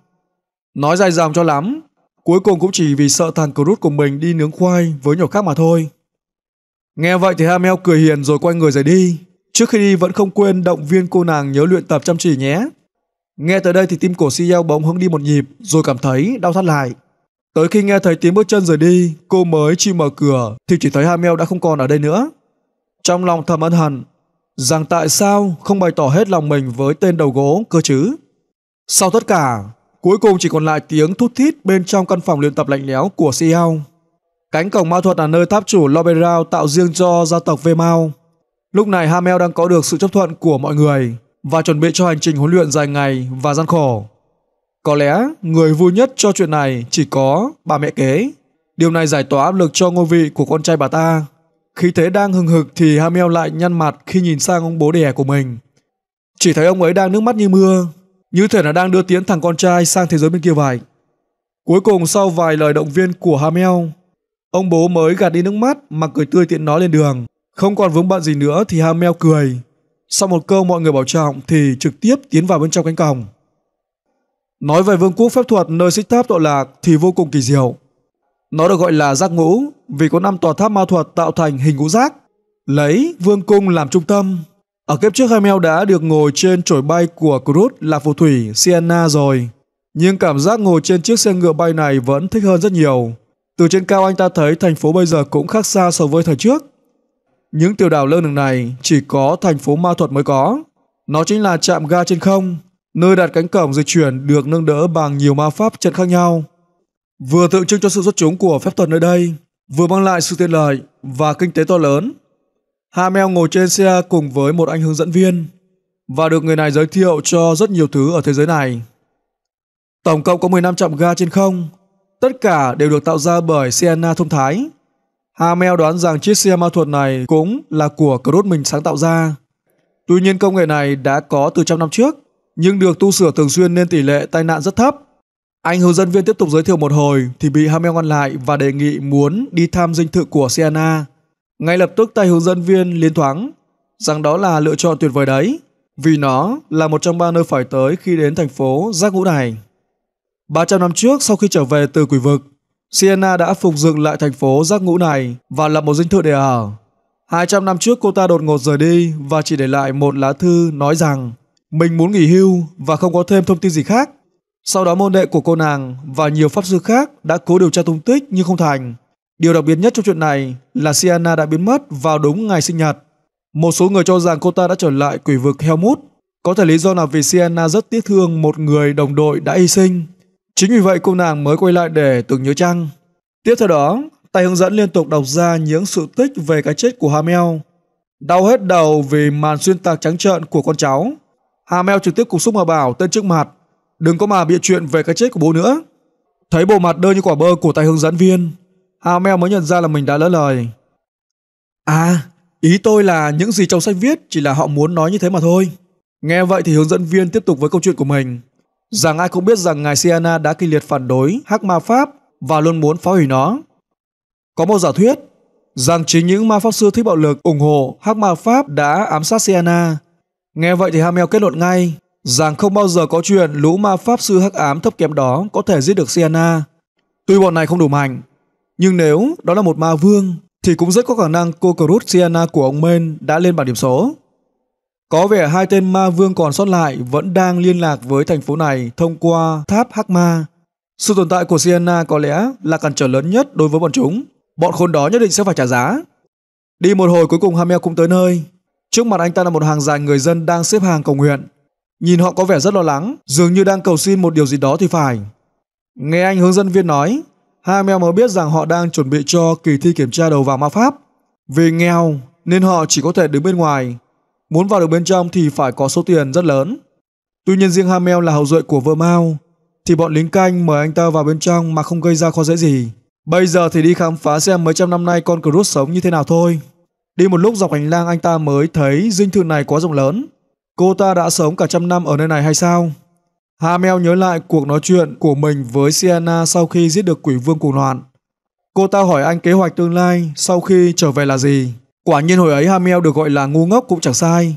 [SPEAKER 1] Nói dài dòng cho lắm, cuối cùng cũng chỉ vì sợ thằng Cruz của mình đi nướng khoai với nhỏ khác mà thôi. Nghe vậy thì Hamel cười hiền rồi quay người rời đi. Trước khi đi vẫn không quên động viên cô nàng nhớ luyện tập chăm chỉ nhé. Nghe tới đây thì tim cổ Siêu e bỗng hững đi một nhịp rồi cảm thấy đau thắt lại. Tới khi nghe thấy tiếng bước chân rời đi, cô mới chịu mở cửa thì chỉ thấy Hamel đã không còn ở đây nữa. Trong lòng thầm ân hận, rằng tại sao không bày tỏ hết lòng mình với tên đầu gỗ cơ chứ. Sau tất cả, cuối cùng chỉ còn lại tiếng thút thít bên trong căn phòng luyện tập lạnh lẽo của Siao. Cánh cổng ma thuật là nơi tháp chủ Loberao tạo riêng cho gia tộc Vemao. Lúc này Hamel đang có được sự chấp thuận của mọi người và chuẩn bị cho hành trình huấn luyện dài ngày và gian khổ. Có lẽ người vui nhất cho chuyện này chỉ có bà mẹ kế. Điều này giải tỏa áp lực cho ngôi vị của con trai bà ta. Khí thế đang hừng hực thì Hamel lại nhăn mặt khi nhìn sang ông bố đẻ của mình. Chỉ thấy ông ấy đang nước mắt như mưa, như thể là đang đưa tiến thằng con trai sang thế giới bên kia vậy. Cuối cùng sau vài lời động viên của Hamel, ông bố mới gạt đi nước mắt mà cười tươi tiện nói lên đường. Không còn vướng bận gì nữa thì Hamel cười. Sau một câu mọi người bảo trọng thì trực tiếp tiến vào bên trong cánh cổng. Nói về vương quốc phép thuật nơi xích tháp tội lạc thì vô cùng kỳ diệu. Nó được gọi là giác ngũ vì có năm tòa tháp ma thuật tạo thành hình ngũ giác. Lấy vương cung làm trung tâm. Ở kiếp trước Hamel đã được ngồi trên chổi bay của Cruz là phù thủy Sienna rồi. Nhưng cảm giác ngồi trên chiếc xe ngựa bay này vẫn thích hơn rất nhiều. Từ trên cao anh ta thấy thành phố bây giờ cũng khác xa so với thời trước. Những tiểu đảo lơ lửng này chỉ có thành phố ma thuật mới có. Nó chính là trạm ga trên không, nơi đặt cánh cổng di chuyển được nâng đỡ bằng nhiều ma pháp trận khác nhau vừa tượng trưng cho sự xuất chúng của phép thuật nơi đây, vừa mang lại sự tiện lợi và kinh tế to lớn. Hamel ngồi trên xe cùng với một anh hướng dẫn viên và được người này giới thiệu cho rất nhiều thứ ở thế giới này. Tổng cộng có 15 trạm ga trên không, tất cả đều được tạo ra bởi Sienna Thông Thái. Hamel đoán rằng chiếc xe ma thuật này cũng là của Cruz mình sáng tạo ra. Tuy nhiên công nghệ này đã có từ trăm năm trước, nhưng được tu sửa thường xuyên nên tỷ lệ tai nạn rất thấp. Anh hướng dẫn viên tiếp tục giới thiệu một hồi thì bị Hamel ngăn lại và đề nghị muốn đi thăm dinh thự của Sienna. Ngay lập tức tay hướng dẫn viên liên thoáng rằng đó là lựa chọn tuyệt vời đấy vì nó là một trong ba nơi phải tới khi đến thành phố giác ngũ này. 300 năm trước sau khi trở về từ quỷ vực, Sienna đã phục dựng lại thành phố giác ngũ này và lập một dinh thự để ở. 200 năm trước cô ta đột ngột rời đi và chỉ để lại một lá thư nói rằng mình muốn nghỉ hưu và không có thêm thông tin gì khác. Sau đó môn đệ của cô nàng và nhiều pháp sư khác đã cố điều tra tung tích nhưng không thành. Điều đặc biệt nhất trong chuyện này là Siana đã biến mất vào đúng ngày sinh nhật. Một số người cho rằng cô ta đã trở lại quỷ vực Helmut. Có thể lý do là vì Siana rất tiếc thương một người đồng đội đã hy sinh. Chính vì vậy cô nàng mới quay lại để tưởng nhớ chăng. Tiếp theo đó, tay hướng dẫn liên tục đọc ra những sự tích về cái chết của Hamel. Đau hết đầu vì màn xuyên tạc trắng trợn của con cháu. Hamel trực tiếp cục xúc mà bảo tên trước mặt Đừng có mà bịa chuyện về cái chết của bố nữa. Thấy bộ mặt đơ như quả bơ của tay hướng dẫn viên, Hà Mèo mới nhận ra là mình đã lỡ lời. À, ý tôi là những gì trong sách viết chỉ là họ muốn nói như thế mà thôi. Nghe vậy thì hướng dẫn viên tiếp tục với câu chuyện của mình. Rằng ai cũng biết rằng ngài Siana đã kịch liệt phản đối hắc ma pháp và luôn muốn phá hủy nó. Có một giả thuyết rằng chính những ma pháp sư thích bạo lực ủng hộ hắc ma pháp đã ám sát Siana. Nghe vậy thì Hamel kết luận ngay rằng không bao giờ có chuyện lũ ma pháp sư hắc ám thấp kém đó có thể giết được Sienna. Tuy bọn này không đủ mạnh, nhưng nếu đó là một ma vương thì cũng rất có khả năng cô Cruz Sienna của ông Men đã lên bảng điểm số. Có vẻ hai tên ma vương còn sót lại vẫn đang liên lạc với thành phố này thông qua tháp Hắc Ma. Sự tồn tại của Sienna có lẽ là cản trở lớn nhất đối với bọn chúng. Bọn khốn đó nhất định sẽ phải trả giá. Đi một hồi cuối cùng Hamel cũng tới nơi. Trước mặt anh ta là một hàng dài người dân đang xếp hàng cầu nguyện. Nhìn họ có vẻ rất lo lắng, dường như đang cầu xin một điều gì đó thì phải. Nghe anh hướng dẫn viên nói, Hamel mới biết rằng họ đang chuẩn bị cho kỳ thi kiểm tra đầu vào ma pháp. Vì nghèo nên họ chỉ có thể đứng bên ngoài, muốn vào được bên trong thì phải có số tiền rất lớn. Tuy nhiên riêng Hamel là hậu duệ của Mao thì bọn lính canh mời anh ta vào bên trong mà không gây ra khó dễ gì. Bây giờ thì đi khám phá xem mấy trăm năm nay con Cruz sống như thế nào thôi. Đi một lúc dọc hành lang anh ta mới thấy dinh thự này quá rộng lớn, Cô ta đã sống cả trăm năm ở nơi này hay sao? Hamel nhớ lại cuộc nói chuyện của mình với Sienna sau khi giết được quỷ vương cuồng loạn. Cô ta hỏi anh kế hoạch tương lai sau khi trở về là gì. Quả nhiên hồi ấy Hamel được gọi là ngu ngốc cũng chẳng sai.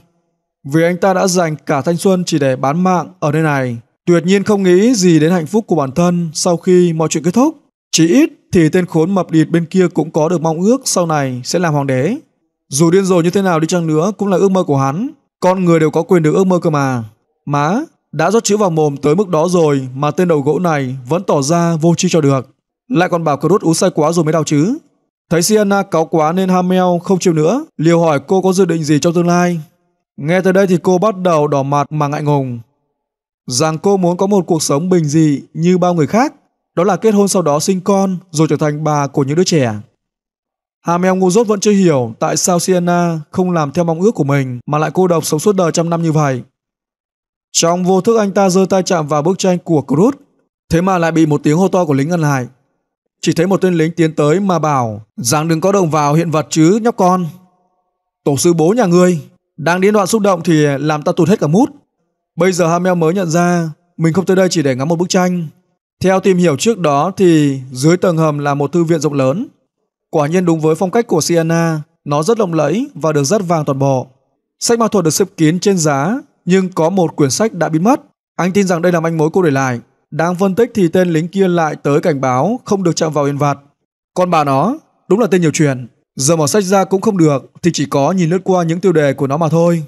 [SPEAKER 1] Vì anh ta đã dành cả thanh xuân chỉ để bán mạng ở nơi này. Tuyệt nhiên không nghĩ gì đến hạnh phúc của bản thân sau khi mọi chuyện kết thúc. Chỉ ít thì tên khốn mập địt bên kia cũng có được mong ước sau này sẽ làm hoàng đế. Dù điên rồ như thế nào đi chăng nữa cũng là ước mơ của hắn. Con người đều có quyền được ước mơ cơ mà. Má, đã rót chữ vào mồm tới mức đó rồi mà tên đầu gỗ này vẫn tỏ ra vô tri cho được. Lại còn bảo cờ rút uống say quá rồi mới đau chứ. Thấy Sienna cáu quá nên Hamel không chịu nữa, liều hỏi cô có dự định gì trong tương lai. Nghe tới đây thì cô bắt đầu đỏ mặt mà ngại ngùng. Rằng cô muốn có một cuộc sống bình dị như bao người khác, đó là kết hôn sau đó sinh con rồi trở thành bà của những đứa trẻ. Hamel em ngu dốt vẫn chưa hiểu tại sao Sienna không làm theo mong ước của mình mà lại cô độc sống suốt đời trăm năm như vậy. Trong vô thức anh ta giơ tay chạm vào bức tranh của Cruz, thế mà lại bị một tiếng hô to của lính ngăn lại. Chỉ thấy một tên lính tiến tới mà bảo rằng đừng có động vào hiện vật chứ nhóc con. Tổ sư bố nhà ngươi, đang điên đoạn xúc động thì làm ta tụt hết cả mút. Bây giờ Hamel mới nhận ra mình không tới đây chỉ để ngắm một bức tranh. Theo tìm hiểu trước đó thì dưới tầng hầm là một thư viện rộng lớn Quả nhiên đúng với phong cách của Sienna, nó rất lộng lẫy và được dắt vàng toàn bộ. Sách ma thuật được xếp kín trên giá, nhưng có một quyển sách đã biến mất. Anh tin rằng đây là manh mối cô để lại. Đang phân tích thì tên lính kia lại tới cảnh báo không được chạm vào hiện vật. Còn bà nó, đúng là tên nhiều chuyện. Giờ mở sách ra cũng không được thì chỉ có nhìn lướt qua những tiêu đề của nó mà thôi.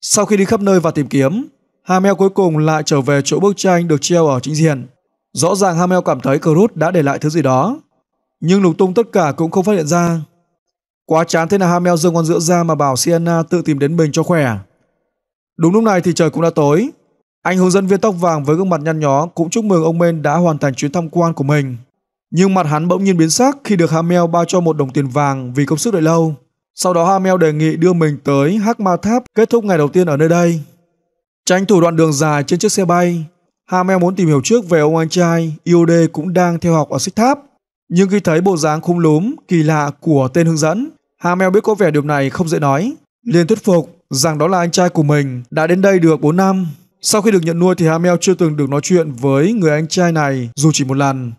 [SPEAKER 1] Sau khi đi khắp nơi và tìm kiếm, Hamel cuối cùng lại trở về chỗ bức tranh được treo ở chính diện. Rõ ràng Hamel cảm thấy Cruz đã để lại thứ gì đó nhưng lục tung tất cả cũng không phát hiện ra. Quá chán thế là Hamel dương con giữa ra mà bảo Sienna tự tìm đến mình cho khỏe. Đúng lúc này thì trời cũng đã tối. Anh hướng dẫn viên tóc vàng với gương mặt nhăn nhó cũng chúc mừng ông Men đã hoàn thành chuyến tham quan của mình. Nhưng mặt hắn bỗng nhiên biến sắc khi được Hamel bao cho một đồng tiền vàng vì công sức đợi lâu. Sau đó Hamel đề nghị đưa mình tới Hắc Ma Tháp kết thúc ngày đầu tiên ở nơi đây. Tranh thủ đoạn đường dài trên chiếc xe bay, Hamel muốn tìm hiểu trước về ông anh trai Iode cũng đang theo học ở Xích Tháp. Nhưng khi thấy bộ dáng khung lúm, kỳ lạ của tên hướng dẫn, Hamel biết có vẻ điều này không dễ nói. liền thuyết phục rằng đó là anh trai của mình, đã đến đây được 4 năm. Sau khi được nhận nuôi thì Hamel chưa từng được nói chuyện với người anh trai này dù chỉ một lần.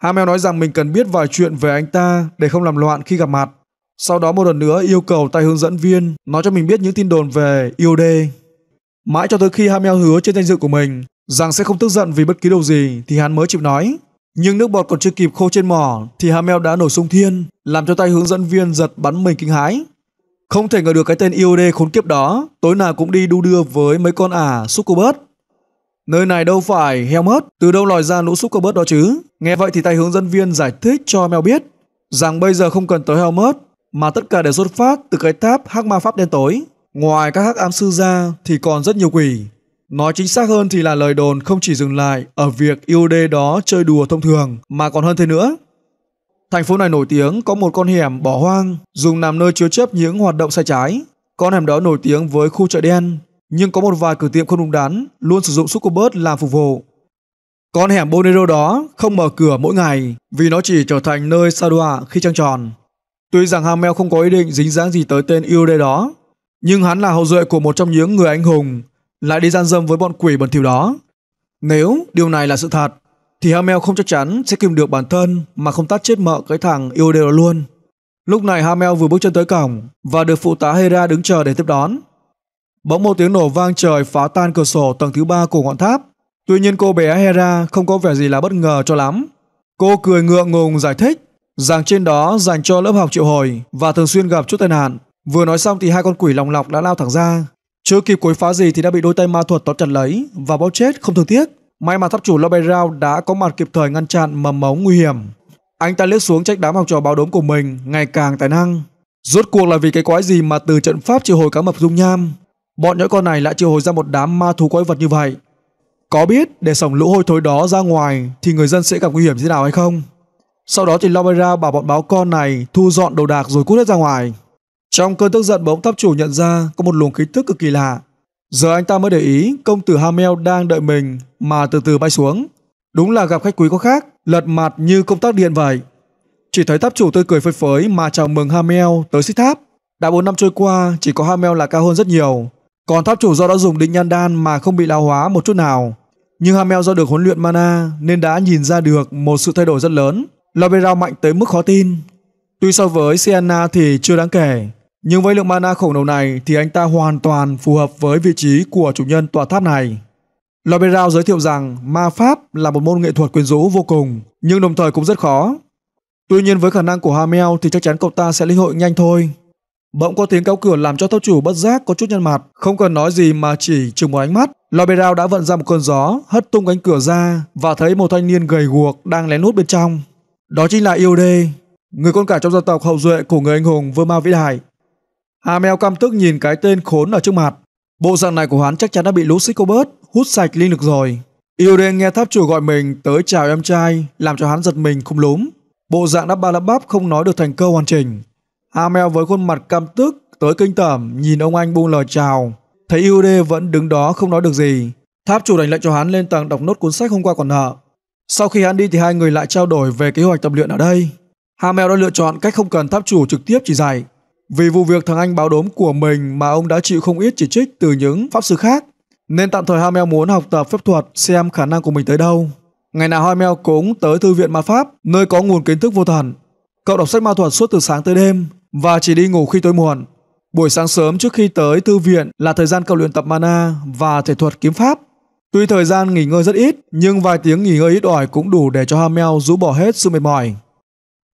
[SPEAKER 1] Hamel nói rằng mình cần biết vài chuyện về anh ta để không làm loạn khi gặp mặt. Sau đó một lần nữa yêu cầu tay hướng dẫn viên nói cho mình biết những tin đồn về IOD. Mãi cho tới khi Hamel hứa trên danh dự của mình rằng sẽ không tức giận vì bất cứ điều gì thì hắn mới chịu nói. Nhưng nước bọt còn chưa kịp khô trên mỏ thì Hamel đã nổ sung thiên, làm cho tay hướng dẫn viên giật bắn mình kinh hãi. Không thể ngờ được cái tên IOD khốn kiếp đó, tối nào cũng đi đu đưa với mấy con ả succubus. Nơi này đâu phải heo mất, từ đâu lòi ra lũ succubus đó chứ? Nghe vậy thì tay hướng dẫn viên giải thích cho Mel biết rằng bây giờ không cần tới heo mất, mà tất cả đều xuất phát từ cái tháp hắc ma pháp đen tối. Ngoài các hắc ám sư ra thì còn rất nhiều quỷ, Nói chính xác hơn thì là lời đồn không chỉ dừng lại ở việc yêu đê đó chơi đùa thông thường mà còn hơn thế nữa. Thành phố này nổi tiếng có một con hẻm bỏ hoang dùng làm nơi chứa chấp những hoạt động sai trái. Con hẻm đó nổi tiếng với khu chợ đen nhưng có một vài cửa tiệm không đúng đắn luôn sử dụng succubus làm phục vụ. Con hẻm Bonero đó không mở cửa mỗi ngày vì nó chỉ trở thành nơi sa đọa khi trăng tròn. Tuy rằng Hamel không có ý định dính dáng gì tới tên yêu đê đó, nhưng hắn là hậu duệ của một trong những người anh hùng lại đi gian dâm với bọn quỷ bẩn thỉu đó. Nếu điều này là sự thật, thì Hamel không chắc chắn sẽ kìm được bản thân mà không tát chết mợ cái thằng yêu đều luôn. Lúc này Hamel vừa bước chân tới cổng và được phụ tá Hera đứng chờ để tiếp đón. Bỗng một tiếng nổ vang trời phá tan cửa sổ tầng thứ ba của ngọn tháp. Tuy nhiên cô bé Hera không có vẻ gì là bất ngờ cho lắm. Cô cười ngượng ngùng giải thích rằng trên đó dành cho lớp học triệu hồi và thường xuyên gặp chút tai nạn. Vừa nói xong thì hai con quỷ lòng lọc đã lao thẳng ra chưa kịp quấy phá gì thì đã bị đôi tay ma thuật tóm chặt lấy và bóp chết không thương tiếc. May mà tháp chủ Loberao đã có mặt kịp thời ngăn chặn mầm mống nguy hiểm. Anh ta liếc xuống trách đám học trò báo đốm của mình ngày càng tài năng. Rốt cuộc là vì cái quái gì mà từ trận pháp triệu hồi cá mập dung nham, bọn nhõi con này lại triệu hồi ra một đám ma thú quái vật như vậy. Có biết để sổng lũ hôi thối đó ra ngoài thì người dân sẽ gặp nguy hiểm thế nào hay không? Sau đó thì Lomera bảo bọn báo con này thu dọn đồ đạc rồi cút hết ra ngoài. Trong cơn tức giận bỗng tháp chủ nhận ra có một luồng khí tức cực kỳ lạ. Giờ anh ta mới để ý công tử Hamel đang đợi mình mà từ từ bay xuống. Đúng là gặp khách quý có khác, lật mặt như công tác điện vậy. Chỉ thấy tháp chủ tươi cười phơi phới mà chào mừng Hamel tới xích tháp. Đã 4 năm trôi qua, chỉ có Hamel là cao hơn rất nhiều. Còn tháp chủ do đã dùng định nhan đan mà không bị lão hóa một chút nào. Nhưng Hamel do được huấn luyện mana nên đã nhìn ra được một sự thay đổi rất lớn. Loberao mạnh tới mức khó tin. Tuy so với Sienna thì chưa đáng kể, nhưng với lượng mana khổng lồ này thì anh ta hoàn toàn phù hợp với vị trí của chủ nhân tòa tháp này. Loberao giới thiệu rằng ma pháp là một môn nghệ thuật quyến rũ vô cùng, nhưng đồng thời cũng rất khó. Tuy nhiên với khả năng của Hamel thì chắc chắn cậu ta sẽ lĩnh hội nhanh thôi. Bỗng có tiếng cao cửa làm cho tháp chủ bất giác có chút nhăn mặt, không cần nói gì mà chỉ trừng một ánh mắt. Loberao đã vận ra một cơn gió, hất tung cánh cửa ra và thấy một thanh niên gầy guộc đang lén lút bên trong. Đó chính là Yêu Đê, người con cả trong gia tộc hậu duệ của người anh hùng Vương Ma Vĩ Đại. Amel căm tức nhìn cái tên khốn ở trước mặt. Bộ dạng này của hắn chắc chắn đã bị lũ xích hút sạch linh lực rồi. Ilden nghe tháp chủ gọi mình tới chào em trai, làm cho hắn giật mình không lúm. Bộ dạng đã ba lắp bắp không nói được thành cơ hoàn chỉnh. Amel với khuôn mặt căm tức tới kinh tởm nhìn ông anh buông lời chào. Thấy Ilde vẫn đứng đó không nói được gì. Tháp chủ đành lệnh cho hắn lên tầng đọc nốt cuốn sách hôm qua còn nợ. Sau khi hắn đi thì hai người lại trao đổi về kế hoạch tập luyện ở đây. Amel đã lựa chọn cách không cần tháp chủ trực tiếp chỉ dạy vì vụ việc thằng anh báo đốm của mình mà ông đã chịu không ít chỉ trích từ những pháp sư khác, nên tạm thời Hamel muốn học tập phép thuật xem khả năng của mình tới đâu. Ngày nào Hamel cũng tới thư viện ma pháp, nơi có nguồn kiến thức vô tận. Cậu đọc sách ma thuật suốt từ sáng tới đêm và chỉ đi ngủ khi tối muộn. Buổi sáng sớm trước khi tới thư viện là thời gian cậu luyện tập mana và thể thuật kiếm pháp. Tuy thời gian nghỉ ngơi rất ít, nhưng vài tiếng nghỉ ngơi ít ỏi cũng đủ để cho Hamel rũ bỏ hết sự mệt mỏi.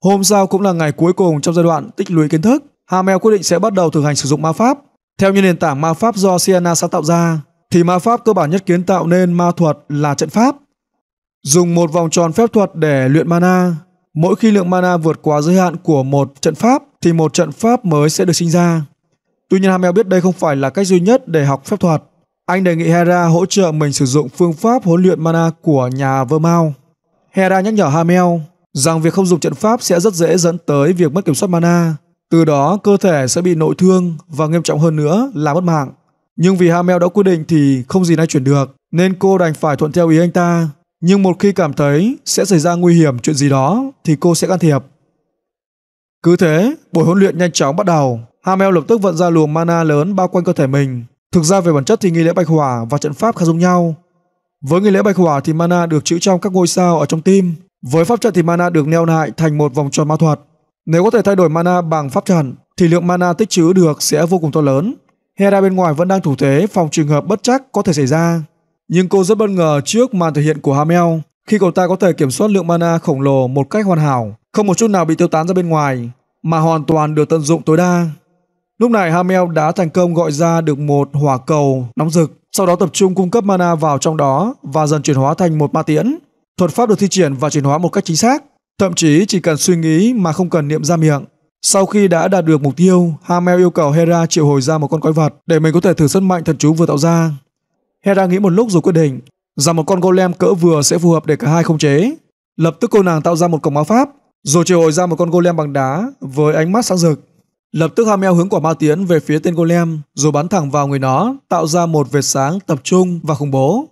[SPEAKER 1] Hôm sau cũng là ngày cuối cùng trong giai đoạn tích lũy kiến thức. Hamel quyết định sẽ bắt đầu thực hành sử dụng ma pháp. Theo như nền tảng ma pháp do Sienna sáng tạo ra, thì ma pháp cơ bản nhất kiến tạo nên ma thuật là trận pháp. Dùng một vòng tròn phép thuật để luyện mana. Mỗi khi lượng mana vượt quá giới hạn của một trận pháp thì một trận pháp mới sẽ được sinh ra. Tuy nhiên Hamel biết đây không phải là cách duy nhất để học phép thuật. Anh đề nghị Hera hỗ trợ mình sử dụng phương pháp huấn luyện mana của nhà Vermao. Hera nhắc nhở Hamel rằng việc không dùng trận pháp sẽ rất dễ dẫn tới việc mất kiểm soát mana từ đó cơ thể sẽ bị nội thương và nghiêm trọng hơn nữa là mất mạng. Nhưng vì Hamel đã quyết định thì không gì nay chuyển được, nên cô đành phải thuận theo ý anh ta. Nhưng một khi cảm thấy sẽ xảy ra nguy hiểm chuyện gì đó thì cô sẽ can thiệp. Cứ thế, buổi huấn luyện nhanh chóng bắt đầu. Hamel lập tức vận ra luồng mana lớn bao quanh cơ thể mình. Thực ra về bản chất thì nghi lễ bạch hỏa và trận pháp khá giống nhau. Với nghi lễ bạch hỏa thì mana được trữ trong các ngôi sao ở trong tim. Với pháp trận thì mana được neo lại thành một vòng tròn ma thuật. Nếu có thể thay đổi mana bằng pháp trận thì lượng mana tích trữ được sẽ vô cùng to lớn. Hera bên ngoài vẫn đang thủ thế phòng trường hợp bất chắc có thể xảy ra. Nhưng cô rất bất ngờ trước màn thể hiện của Hamel khi cậu ta có thể kiểm soát lượng mana khổng lồ một cách hoàn hảo, không một chút nào bị tiêu tán ra bên ngoài, mà hoàn toàn được tận dụng tối đa. Lúc này Hamel đã thành công gọi ra được một hỏa cầu nóng rực, sau đó tập trung cung cấp mana vào trong đó và dần chuyển hóa thành một ma tiễn. Thuật pháp được thi triển và chuyển hóa một cách chính xác. Thậm chí chỉ cần suy nghĩ mà không cần niệm ra miệng. Sau khi đã đạt được mục tiêu, Hamel yêu cầu Hera triệu hồi ra một con quái vật để mình có thể thử sức mạnh thần chú vừa tạo ra. Hera nghĩ một lúc rồi quyết định rằng một con golem cỡ vừa sẽ phù hợp để cả hai khống chế. Lập tức cô nàng tạo ra một cổng ma pháp, rồi triệu hồi ra một con golem bằng đá với ánh mắt sáng rực. Lập tức Hamel hướng quả ma tiến về phía tên golem rồi bắn thẳng vào người nó, tạo ra một vệt sáng tập trung và khủng bố.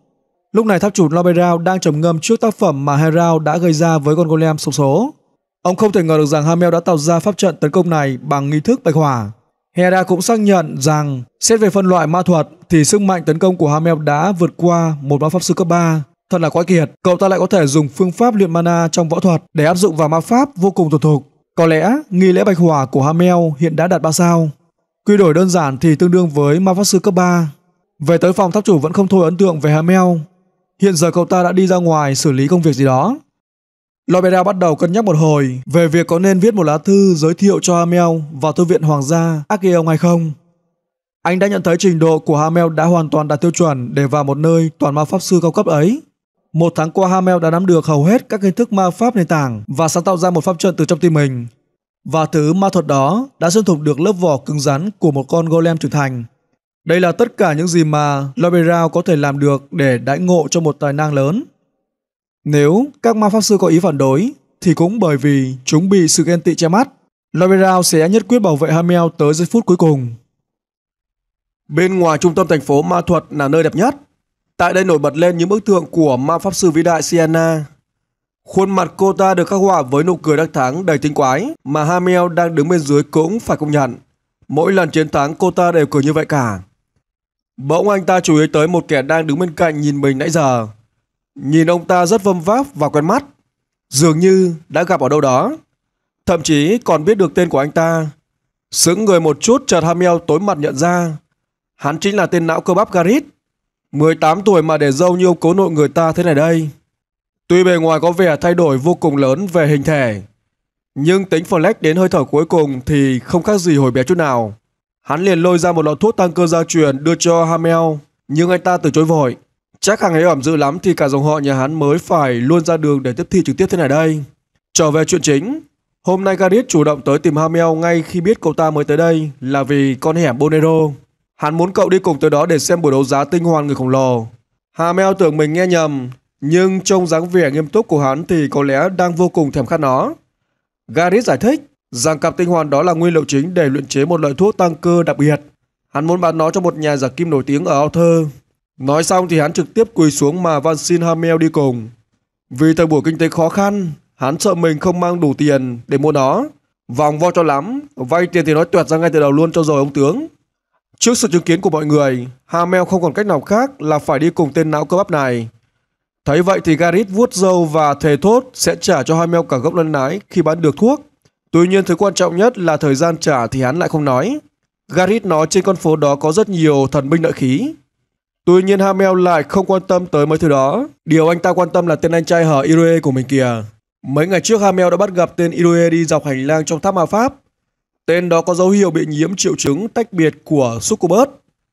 [SPEAKER 1] Lúc này tháp chủ Noberao đang trầm ngâm trước tác phẩm mà Herao đã gây ra với con golem số số. Ông không thể ngờ được rằng Hamel đã tạo ra pháp trận tấn công này bằng nghi thức bạch hỏa. Hera cũng xác nhận rằng xét về phân loại ma thuật thì sức mạnh tấn công của Hamel đã vượt qua một ma pháp sư cấp 3. Thật là quá kiệt, cậu ta lại có thể dùng phương pháp luyện mana trong võ thuật để áp dụng vào ma pháp vô cùng thuần thục. Có lẽ nghi lễ bạch hỏa của Hamel hiện đã đạt 3 sao. Quy đổi đơn giản thì tương đương với ma pháp sư cấp 3. Về tới phòng tháp chủ vẫn không thôi ấn tượng về Hamel. Hiện giờ cậu ta đã đi ra ngoài xử lý công việc gì đó. Lobera bắt đầu cân nhắc một hồi về việc có nên viết một lá thư giới thiệu cho Hamel vào thư viện hoàng gia Acheon hay không. Anh đã nhận thấy trình độ của Hamel đã hoàn toàn đạt tiêu chuẩn để vào một nơi toàn ma pháp sư cao cấp ấy. Một tháng qua Hamel đã nắm được hầu hết các kiến thức ma pháp nền tảng và sáng tạo ra một pháp trận từ trong tim mình. Và thứ ma thuật đó đã xuyên thủng được lớp vỏ cứng rắn của một con golem trưởng thành đây là tất cả những gì mà Liberal có thể làm được để đãi ngộ cho một tài năng lớn. Nếu các ma pháp sư có ý phản đối, thì cũng bởi vì chúng bị sự ghen tị che mắt. Liberal sẽ nhất quyết bảo vệ Hamel tới giây phút cuối cùng. Bên ngoài trung tâm thành phố ma thuật là nơi đẹp nhất. Tại đây nổi bật lên những bức tượng của ma pháp sư vĩ đại Sienna. Khuôn mặt cô ta được khắc họa với nụ cười đắc thắng đầy tinh quái mà Hamel đang đứng bên dưới cũng phải công nhận. Mỗi lần chiến thắng cô ta đều cười như vậy cả. Bỗng anh ta chú ý tới một kẻ đang đứng bên cạnh nhìn mình nãy giờ. Nhìn ông ta rất vâm váp và quen mắt. Dường như đã gặp ở đâu đó. Thậm chí còn biết được tên của anh ta. Sững người một chút chợt Hamiel tối mặt nhận ra. Hắn chính là tên não cơ bắp Garrett. 18 tuổi mà để dâu như ông cố nội người ta thế này đây. Tuy bề ngoài có vẻ thay đổi vô cùng lớn về hình thể, nhưng tính Flex đến hơi thở cuối cùng thì không khác gì hồi bé chút nào. Hắn liền lôi ra một lọ thuốc tăng cơ gia truyền đưa cho Hamel, nhưng anh ta từ chối vội. Chắc hàng ấy ẩm dữ lắm thì cả dòng họ nhà hắn mới phải luôn ra đường để tiếp thi trực tiếp thế này đây. Trở về chuyện chính, hôm nay Gareth chủ động tới tìm Hamel ngay khi biết cậu ta mới tới đây là vì con hẻm Bonero. Hắn muốn cậu đi cùng tới đó để xem buổi đấu giá tinh hoàn người khổng lồ. Hamel tưởng mình nghe nhầm, nhưng trong dáng vẻ nghiêm túc của hắn thì có lẽ đang vô cùng thèm khát nó. Gareth giải thích, Giảng cặp tinh hoàn đó là nguyên liệu chính để luyện chế một loại thuốc tăng cơ đặc biệt. Hắn muốn bán nó cho một nhà giả kim nổi tiếng ở Outer. Nói xong thì hắn trực tiếp quỳ xuống mà van xin Hamel đi cùng. Vì thời buổi kinh tế khó khăn, hắn sợ mình không mang đủ tiền để mua nó. Vòng vo cho lắm, vay tiền thì nói tuyệt ra ngay từ đầu luôn cho rồi ông tướng. Trước sự chứng kiến của mọi người, Hamel không còn cách nào khác là phải đi cùng tên não cơ bắp này. Thấy vậy thì Garrett vuốt râu và thề thốt sẽ trả cho Hamel cả gốc lân nái khi bán được thuốc. Tuy nhiên thứ quan trọng nhất là thời gian trả thì hắn lại không nói. Garrett nói trên con phố đó có rất nhiều thần binh lợi khí. Tuy nhiên Hamel lại không quan tâm tới mấy thứ đó. Điều anh ta quan tâm là tên anh trai hở Iroe của mình kìa. Mấy ngày trước Hamel đã bắt gặp tên Iroe đi dọc hành lang trong tháp ma pháp. Tên đó có dấu hiệu bị nhiễm triệu chứng tách biệt của Succubus.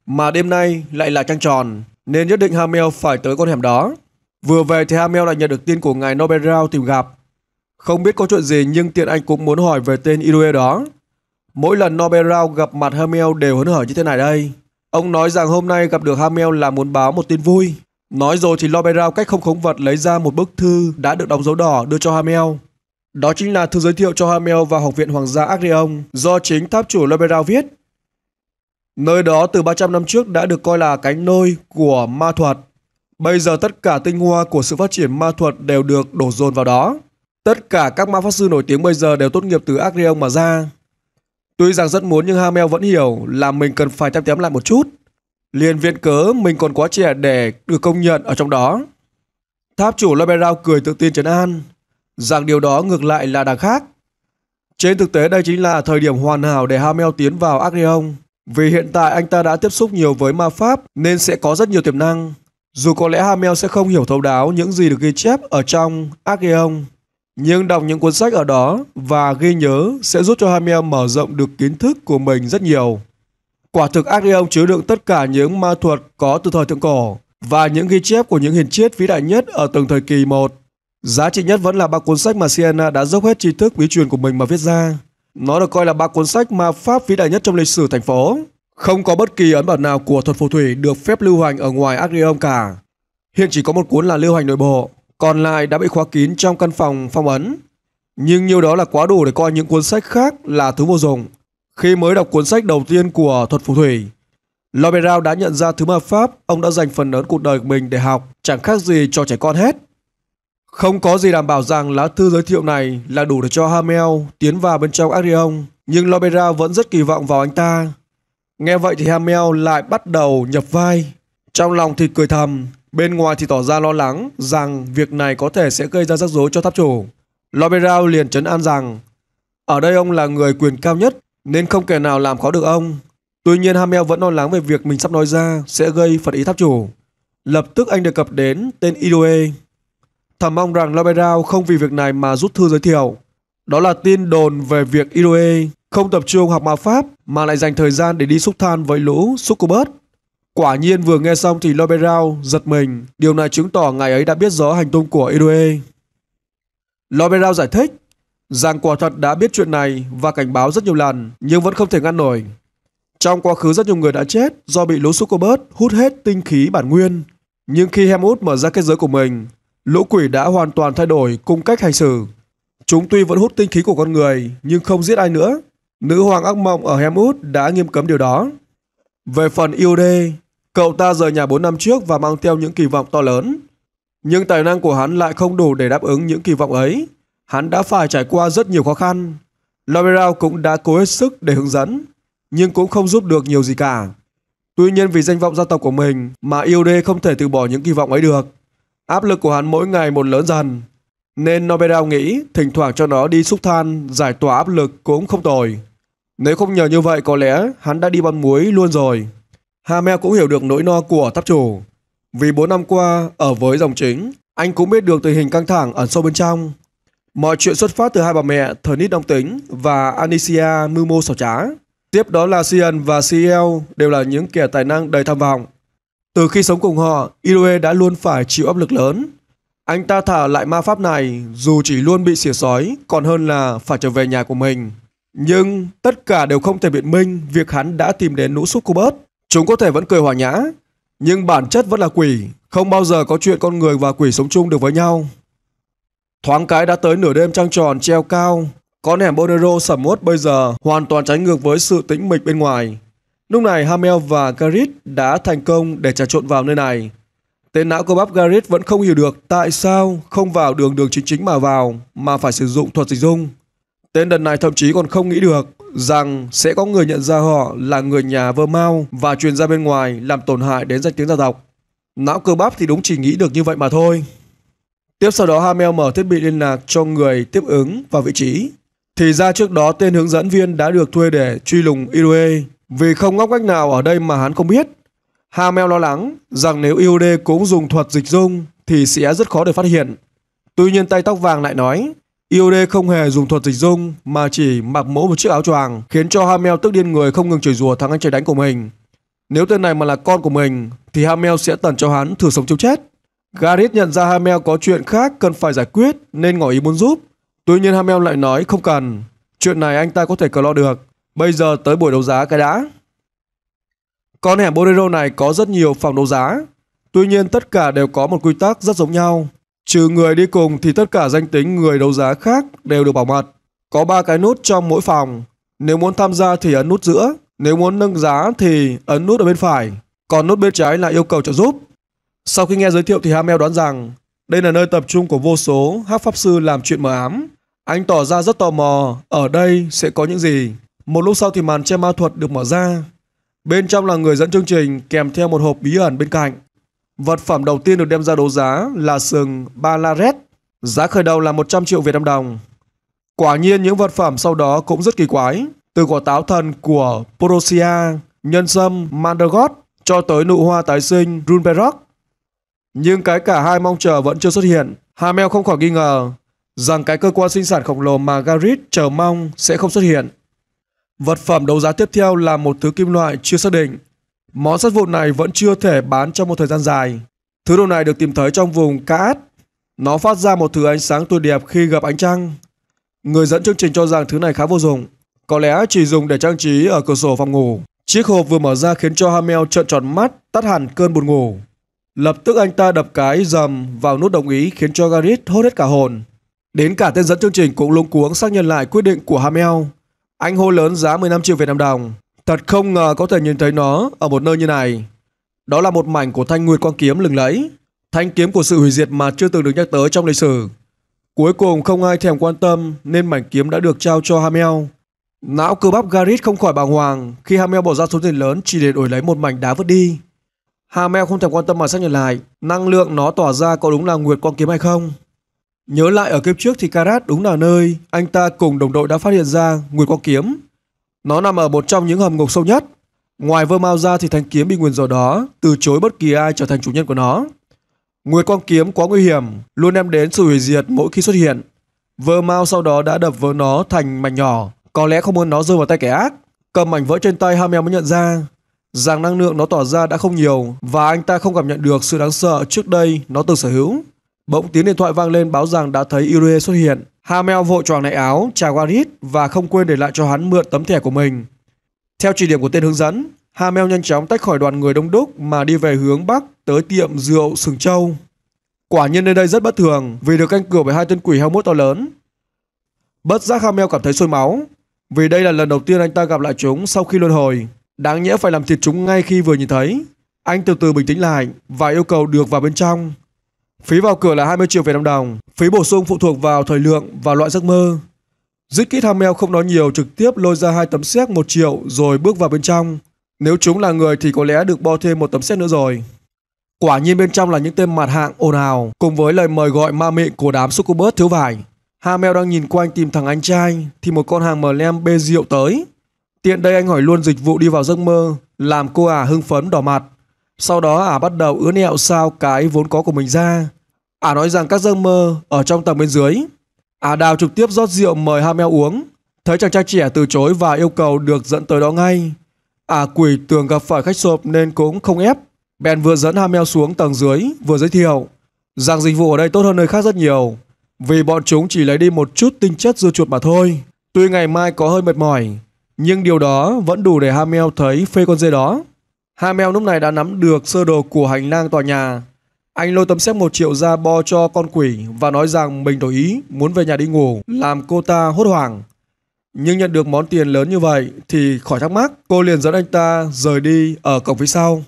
[SPEAKER 1] Mà đêm nay lại là trăng tròn, nên nhất định Hamel phải tới con hẻm đó. Vừa về thì Hamel lại nhận được tin của ngài Nobel Rao tìm gặp. Không biết có chuyện gì nhưng Tiện Anh cũng muốn hỏi về tên Inoue đó. Mỗi lần Nobel Round gặp mặt Hamel đều hớn hở như thế này đây. Ông nói rằng hôm nay gặp được Hamel là muốn báo một tin vui. Nói rồi thì Nobel Round cách không khống vật lấy ra một bức thư đã được đóng dấu đỏ đưa cho Hamel. Đó chính là thư giới thiệu cho Hamel vào Học viện Hoàng gia Agrion do chính tháp chủ Nobel Round viết. Nơi đó từ 300 năm trước đã được coi là cánh nôi của ma thuật. Bây giờ tất cả tinh hoa của sự phát triển ma thuật đều được đổ dồn vào đó. Tất cả các ma pháp sư nổi tiếng bây giờ đều tốt nghiệp từ Agrion mà ra. Tuy rằng rất muốn nhưng Hamel vẫn hiểu là mình cần phải tém tém lại một chút. Liền viện cớ mình còn quá trẻ để được công nhận ở trong đó. Tháp chủ Laberau cười tự tin trấn an, rằng điều đó ngược lại là đằng khác. Trên thực tế đây chính là thời điểm hoàn hảo để Hamel tiến vào Agrion. Vì hiện tại anh ta đã tiếp xúc nhiều với ma pháp nên sẽ có rất nhiều tiềm năng. Dù có lẽ Hamel sẽ không hiểu thấu đáo những gì được ghi chép ở trong Archeon, nhưng đọc những cuốn sách ở đó và ghi nhớ sẽ giúp cho Hamia mở rộng được kiến thức của mình rất nhiều. Quả thực Arion chứa đựng tất cả những ma thuật có từ thời thượng cổ và những ghi chép của những hiền triết vĩ đại nhất ở từng thời kỳ một. Giá trị nhất vẫn là ba cuốn sách mà Sienna đã dốc hết tri thức bí truyền của mình mà viết ra. Nó được coi là ba cuốn sách ma pháp vĩ đại nhất trong lịch sử thành phố. Không có bất kỳ ấn bản nào của thuật phù thủy được phép lưu hành ở ngoài Arion cả. Hiện chỉ có một cuốn là lưu hành nội bộ còn lại đã bị khóa kín trong căn phòng phong ấn. Nhưng nhiều đó là quá đủ để coi những cuốn sách khác là thứ vô dụng. Khi mới đọc cuốn sách đầu tiên của thuật phù thủy, Loberao đã nhận ra thứ ma pháp ông đã dành phần lớn cuộc đời của mình để học chẳng khác gì cho trẻ con hết. Không có gì đảm bảo rằng lá thư giới thiệu này là đủ để cho Hamel tiến vào bên trong Arion, nhưng Loberao vẫn rất kỳ vọng vào anh ta. Nghe vậy thì Hamel lại bắt đầu nhập vai. Trong lòng thì cười thầm, Bên ngoài thì tỏ ra lo lắng rằng việc này có thể sẽ gây ra rắc rối cho tháp chủ. Loberao liền chấn an rằng ở đây ông là người quyền cao nhất nên không kẻ nào làm khó được ông. Tuy nhiên Hamel vẫn lo lắng về việc mình sắp nói ra sẽ gây phật ý tháp chủ. Lập tức anh đề cập đến tên Idoe. Thầm mong rằng Loberao không vì việc này mà rút thư giới thiệu. Đó là tin đồn về việc Idoe không tập trung học ma pháp mà lại dành thời gian để đi xúc than với lũ Succubus. Quả nhiên vừa nghe xong thì Loberao giật mình, điều này chứng tỏ ngài ấy đã biết rõ hành tung của Edoe. Loberao giải thích rằng quả thật đã biết chuyện này và cảnh báo rất nhiều lần nhưng vẫn không thể ngăn nổi. Trong quá khứ rất nhiều người đã chết do bị lũ succubus hút hết tinh khí bản nguyên. Nhưng khi Hemut mở ra kết giới của mình, lũ quỷ đã hoàn toàn thay đổi cung cách hành xử. Chúng tuy vẫn hút tinh khí của con người nhưng không giết ai nữa. Nữ hoàng ác mộng ở Hemut đã nghiêm cấm điều đó. Về phần yêu Cậu ta rời nhà 4 năm trước và mang theo những kỳ vọng to lớn. Nhưng tài năng của hắn lại không đủ để đáp ứng những kỳ vọng ấy. Hắn đã phải trải qua rất nhiều khó khăn. Laverao cũng đã cố hết sức để hướng dẫn, nhưng cũng không giúp được nhiều gì cả. Tuy nhiên vì danh vọng gia tộc của mình mà IOD không thể từ bỏ những kỳ vọng ấy được. Áp lực của hắn mỗi ngày một lớn dần. Nên Noberao nghĩ thỉnh thoảng cho nó đi xúc than, giải tỏa áp lực cũng không tồi. Nếu không nhờ như vậy có lẽ hắn đã đi băm muối luôn rồi. Hame cũng hiểu được nỗi no của tháp chủ. Vì 4 năm qua, ở với dòng chính, anh cũng biết được tình hình căng thẳng ẩn sâu bên trong. Mọi chuyện xuất phát từ hai bà mẹ Thernit Đông Tính và Anicia Mưu Mô Sảo Trá. Tiếp đó là Sian và Ciel đều là những kẻ tài năng đầy tham vọng. Từ khi sống cùng họ, Iroe đã luôn phải chịu áp lực lớn. Anh ta thả lại ma pháp này dù chỉ luôn bị xỉa sói còn hơn là phải trở về nhà của mình. Nhưng tất cả đều không thể biện minh việc hắn đã tìm đến nũ súc cô bớt. Chúng có thể vẫn cười hòa nhã, nhưng bản chất vẫn là quỷ, không bao giờ có chuyện con người và quỷ sống chung được với nhau. Thoáng cái đã tới nửa đêm trăng tròn treo cao, con hẻm Bonero sầm uất bây giờ hoàn toàn trái ngược với sự tĩnh mịch bên ngoài. Lúc này Hamel và Garrett đã thành công để trà trộn vào nơi này. Tên não cơ bắp Garrett vẫn không hiểu được tại sao không vào đường đường chính chính mà vào mà phải sử dụng thuật dịch dung. Tên đần này thậm chí còn không nghĩ được rằng sẽ có người nhận ra họ là người nhà vơ mau và truyền ra bên ngoài làm tổn hại đến danh tiếng gia tộc. Não cơ bắp thì đúng chỉ nghĩ được như vậy mà thôi. Tiếp sau đó Hamel mở thiết bị liên lạc cho người tiếp ứng vào vị trí. Thì ra trước đó tên hướng dẫn viên đã được thuê để truy lùng Irue vì không ngóc cách nào ở đây mà hắn không biết. Hamel lo lắng rằng nếu Irue cũng dùng thuật dịch dung thì sẽ rất khó để phát hiện. Tuy nhiên tay tóc vàng lại nói IOD không hề dùng thuật dịch dung mà chỉ mặc mẫu một chiếc áo choàng khiến cho Hamel tức điên người không ngừng chửi rủa thằng anh trai đánh của mình. Nếu tên này mà là con của mình thì Hamel sẽ tần cho hắn thử sống chịu chết. Gareth nhận ra Hamel có chuyện khác cần phải giải quyết nên ngỏ ý muốn giúp. Tuy nhiên Hamel lại nói không cần. Chuyện này anh ta có thể cờ lo được. Bây giờ tới buổi đấu giá cái đã. Con hẻm Bolero này có rất nhiều phòng đấu giá. Tuy nhiên tất cả đều có một quy tắc rất giống nhau. Trừ người đi cùng thì tất cả danh tính người đấu giá khác đều được bảo mật. Có 3 cái nút trong mỗi phòng. Nếu muốn tham gia thì ấn nút giữa, nếu muốn nâng giá thì ấn nút ở bên phải, còn nút bên trái là yêu cầu trợ giúp. Sau khi nghe giới thiệu thì Hamel đoán rằng đây là nơi tập trung của vô số hắc pháp sư làm chuyện mờ ám. Anh tỏ ra rất tò mò ở đây sẽ có những gì. Một lúc sau thì màn che ma thuật được mở ra. Bên trong là người dẫn chương trình kèm theo một hộp bí ẩn bên cạnh. Vật phẩm đầu tiên được đem ra đấu giá là sừng Balaret, giá khởi đầu là 100 triệu Việt Nam đồng. Quả nhiên những vật phẩm sau đó cũng rất kỳ quái, từ quả táo thần của Porosia, nhân sâm Mandragot cho tới nụ hoa tái sinh Runberok. Nhưng cái cả hai mong chờ vẫn chưa xuất hiện, Hamel không khỏi nghi ngờ rằng cái cơ quan sinh sản khổng lồ mà Garrett chờ mong sẽ không xuất hiện. Vật phẩm đấu giá tiếp theo là một thứ kim loại chưa xác định, Món sắt vụn này vẫn chưa thể bán trong một thời gian dài. Thứ đồ này được tìm thấy trong vùng Cát. Nó phát ra một thứ ánh sáng tuyệt đẹp khi gặp ánh trăng. Người dẫn chương trình cho rằng thứ này khá vô dụng. Có lẽ chỉ dùng để trang trí ở cửa sổ phòng ngủ. Chiếc hộp vừa mở ra khiến cho Hamel trợn tròn mắt, tắt hẳn cơn buồn ngủ. Lập tức anh ta đập cái dầm vào nút đồng ý khiến cho Garrett hốt hết cả hồn. Đến cả tên dẫn chương trình cũng lung cuống xác nhận lại quyết định của Hamel. Anh hô lớn giá 15 triệu Việt Nam đồng. Thật không ngờ có thể nhìn thấy nó ở một nơi như này. Đó là một mảnh của thanh nguyệt quang kiếm lừng lẫy, thanh kiếm của sự hủy diệt mà chưa từng được nhắc tới trong lịch sử. Cuối cùng không ai thèm quan tâm nên mảnh kiếm đã được trao cho Hamel. Não cơ bắp Garrett không khỏi bàng hoàng khi Hamel bỏ ra số tiền lớn chỉ để đổi lấy một mảnh đá vứt đi. Hamel không thèm quan tâm mà xác nhận lại năng lượng nó tỏa ra có đúng là nguyệt quang kiếm hay không. Nhớ lại ở kiếp trước thì Karat đúng là nơi anh ta cùng đồng đội đã phát hiện ra nguyệt quang kiếm nó nằm ở một trong những hầm ngục sâu nhất. Ngoài vơ mau ra thì thanh kiếm bị nguyền rủa đó từ chối bất kỳ ai trở thành chủ nhân của nó. Nguyệt quang kiếm quá nguy hiểm, luôn đem đến sự hủy diệt mỗi khi xuất hiện. Vơ mau sau đó đã đập vỡ nó thành mảnh nhỏ, có lẽ không muốn nó rơi vào tay kẻ ác. Cầm mảnh vỡ trên tay Hamel mới nhận ra rằng năng lượng nó tỏa ra đã không nhiều và anh ta không cảm nhận được sự đáng sợ trước đây nó từng sở hữu. Bỗng tiếng điện thoại vang lên báo rằng đã thấy Irue xuất hiện Hamel vội choàng lại áo, chào Gareth và không quên để lại cho hắn mượn tấm thẻ của mình. Theo chỉ điểm của tên hướng dẫn, Hamel nhanh chóng tách khỏi đoàn người đông đúc mà đi về hướng Bắc tới tiệm rượu Sừng Châu. Quả nhiên nơi đây rất bất thường vì được canh cửa bởi hai tên quỷ heo mốt to lớn. Bất giác Hamel cảm thấy sôi máu vì đây là lần đầu tiên anh ta gặp lại chúng sau khi luân hồi. Đáng nhẽ phải làm thịt chúng ngay khi vừa nhìn thấy. Anh từ từ bình tĩnh lại và yêu cầu được vào bên trong Phí vào cửa là 20 triệu Việt Nam đồng, phí bổ sung phụ thuộc vào thời lượng và loại giấc mơ. Dứt kít Hamel không nói nhiều trực tiếp lôi ra hai tấm xét 1 triệu rồi bước vào bên trong. Nếu chúng là người thì có lẽ được bo thêm một tấm xét nữa rồi. Quả nhiên bên trong là những tên mặt hạng ồn ào cùng với lời mời gọi ma mị của đám Succubus thiếu vải. Hamel đang nhìn quanh tìm thằng anh trai thì một con hàng mờ lem bê rượu tới. Tiện đây anh hỏi luôn dịch vụ đi vào giấc mơ, làm cô à hưng phấn đỏ mặt. Sau đó ả à bắt đầu ứa nẹo sao cái vốn có của mình ra. Ả à nói rằng các giấc mơ ở trong tầng bên dưới. Ả à đào trực tiếp rót rượu mời Hamel uống. Thấy chàng trai trẻ từ chối và yêu cầu được dẫn tới đó ngay. Ả quỷ tưởng gặp phải khách sộp nên cũng không ép. Ben vừa dẫn Hamel xuống tầng dưới vừa giới thiệu rằng dịch vụ ở đây tốt hơn nơi khác rất nhiều vì bọn chúng chỉ lấy đi một chút tinh chất dưa chuột mà thôi. Tuy ngày mai có hơi mệt mỏi nhưng điều đó vẫn đủ để Hamel thấy phê con dê đó. Hamel lúc này đã nắm được sơ đồ của hành lang tòa nhà. Anh lôi tấm xếp một triệu ra bo cho con quỷ và nói rằng mình đổi ý, muốn về nhà đi ngủ, làm cô ta hốt hoảng. Nhưng nhận được món tiền lớn như vậy thì khỏi thắc mắc, cô liền dẫn anh ta rời đi ở cổng phía sau.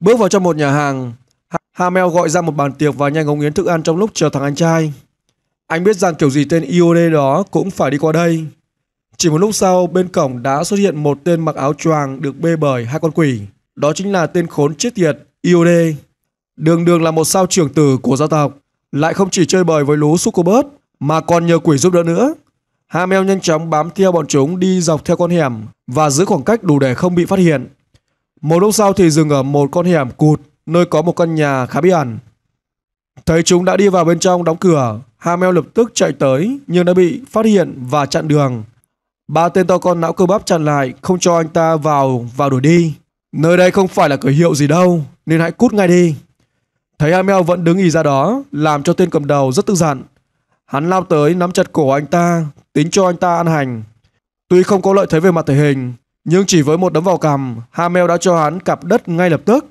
[SPEAKER 1] Bước vào trong một nhà hàng, Hamel gọi ra một bàn tiệc và nhanh ngóng yến thức ăn trong lúc chờ thằng anh trai. Anh biết rằng kiểu gì tên IOD đó cũng phải đi qua đây. Chỉ một lúc sau, bên cổng đã xuất hiện một tên mặc áo choàng được bê bởi hai con quỷ. Đó chính là tên khốn chết tiệt, Iode. Đường đường là một sao trưởng tử của gia tộc, lại không chỉ chơi bời với lũ Succubus mà còn nhờ quỷ giúp đỡ nữa. Hamel nhanh chóng bám theo bọn chúng đi dọc theo con hẻm và giữ khoảng cách đủ để không bị phát hiện. Một lúc sau thì dừng ở một con hẻm cụt nơi có một căn nhà khá bí ẩn. Thấy chúng đã đi vào bên trong đóng cửa, Hamel lập tức chạy tới nhưng đã bị phát hiện và chặn đường. Ba tên to con não cơ bắp chặn lại, không cho anh ta vào vào đuổi đi. Nơi đây không phải là cửa hiệu gì đâu, nên hãy cút ngay đi. Thấy Amel vẫn đứng ý ra đó, làm cho tên cầm đầu rất tức giận. Hắn lao tới nắm chặt cổ anh ta, tính cho anh ta ăn hành. Tuy không có lợi thế về mặt thể hình, nhưng chỉ với một đấm vào cằm, Hamel đã cho hắn cặp đất ngay lập tức.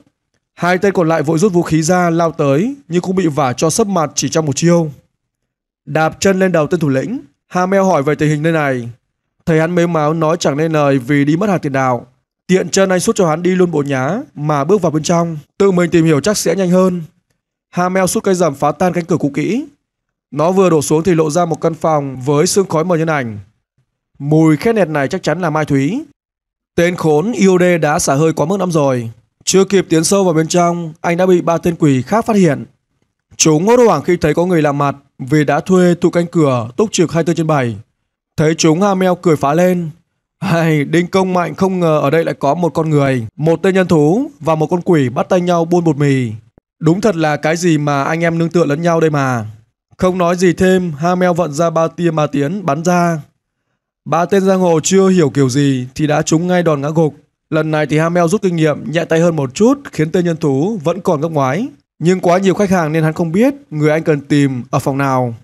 [SPEAKER 1] Hai tên còn lại vội rút vũ khí ra lao tới, nhưng cũng bị vả cho sấp mặt chỉ trong một chiêu. Đạp chân lên đầu tên thủ lĩnh, Hamel hỏi về tình hình nơi này. Thấy hắn mếu máu nói chẳng nên lời vì đi mất hàng tiền đào Tiện chân anh sút cho hắn đi luôn bộ nhá mà bước vào bên trong. Tự mình tìm hiểu chắc sẽ nhanh hơn. Hamel sút cây rầm phá tan cánh cửa cũ kỹ. Nó vừa đổ xuống thì lộ ra một căn phòng với sương khói mờ nhân ảnh. Mùi khét nẹt này chắc chắn là Mai Thúy. Tên khốn IOD đã xả hơi quá mức năm rồi. Chưa kịp tiến sâu vào bên trong, anh đã bị ba tên quỷ khác phát hiện. Chúng hốt hoảng khi thấy có người làm mặt vì đã thuê tụ canh cửa túc trực 24 trên 7. Thấy chúng Hamel cười phá lên. Hay, Đinh Công Mạnh không ngờ ở đây lại có một con người, một tên nhân thú và một con quỷ bắt tay nhau buôn bột mì. Đúng thật là cái gì mà anh em nương tựa lẫn nhau đây mà. Không nói gì thêm, Hamel vận ra ba tia ma tiến bắn ra. Ba tên giang hồ chưa hiểu kiểu gì thì đã trúng ngay đòn ngã gục. Lần này thì Hamel rút kinh nghiệm nhẹ tay hơn một chút khiến tên nhân thú vẫn còn gấp ngoái. Nhưng quá nhiều khách hàng nên hắn không biết người anh cần tìm ở phòng nào.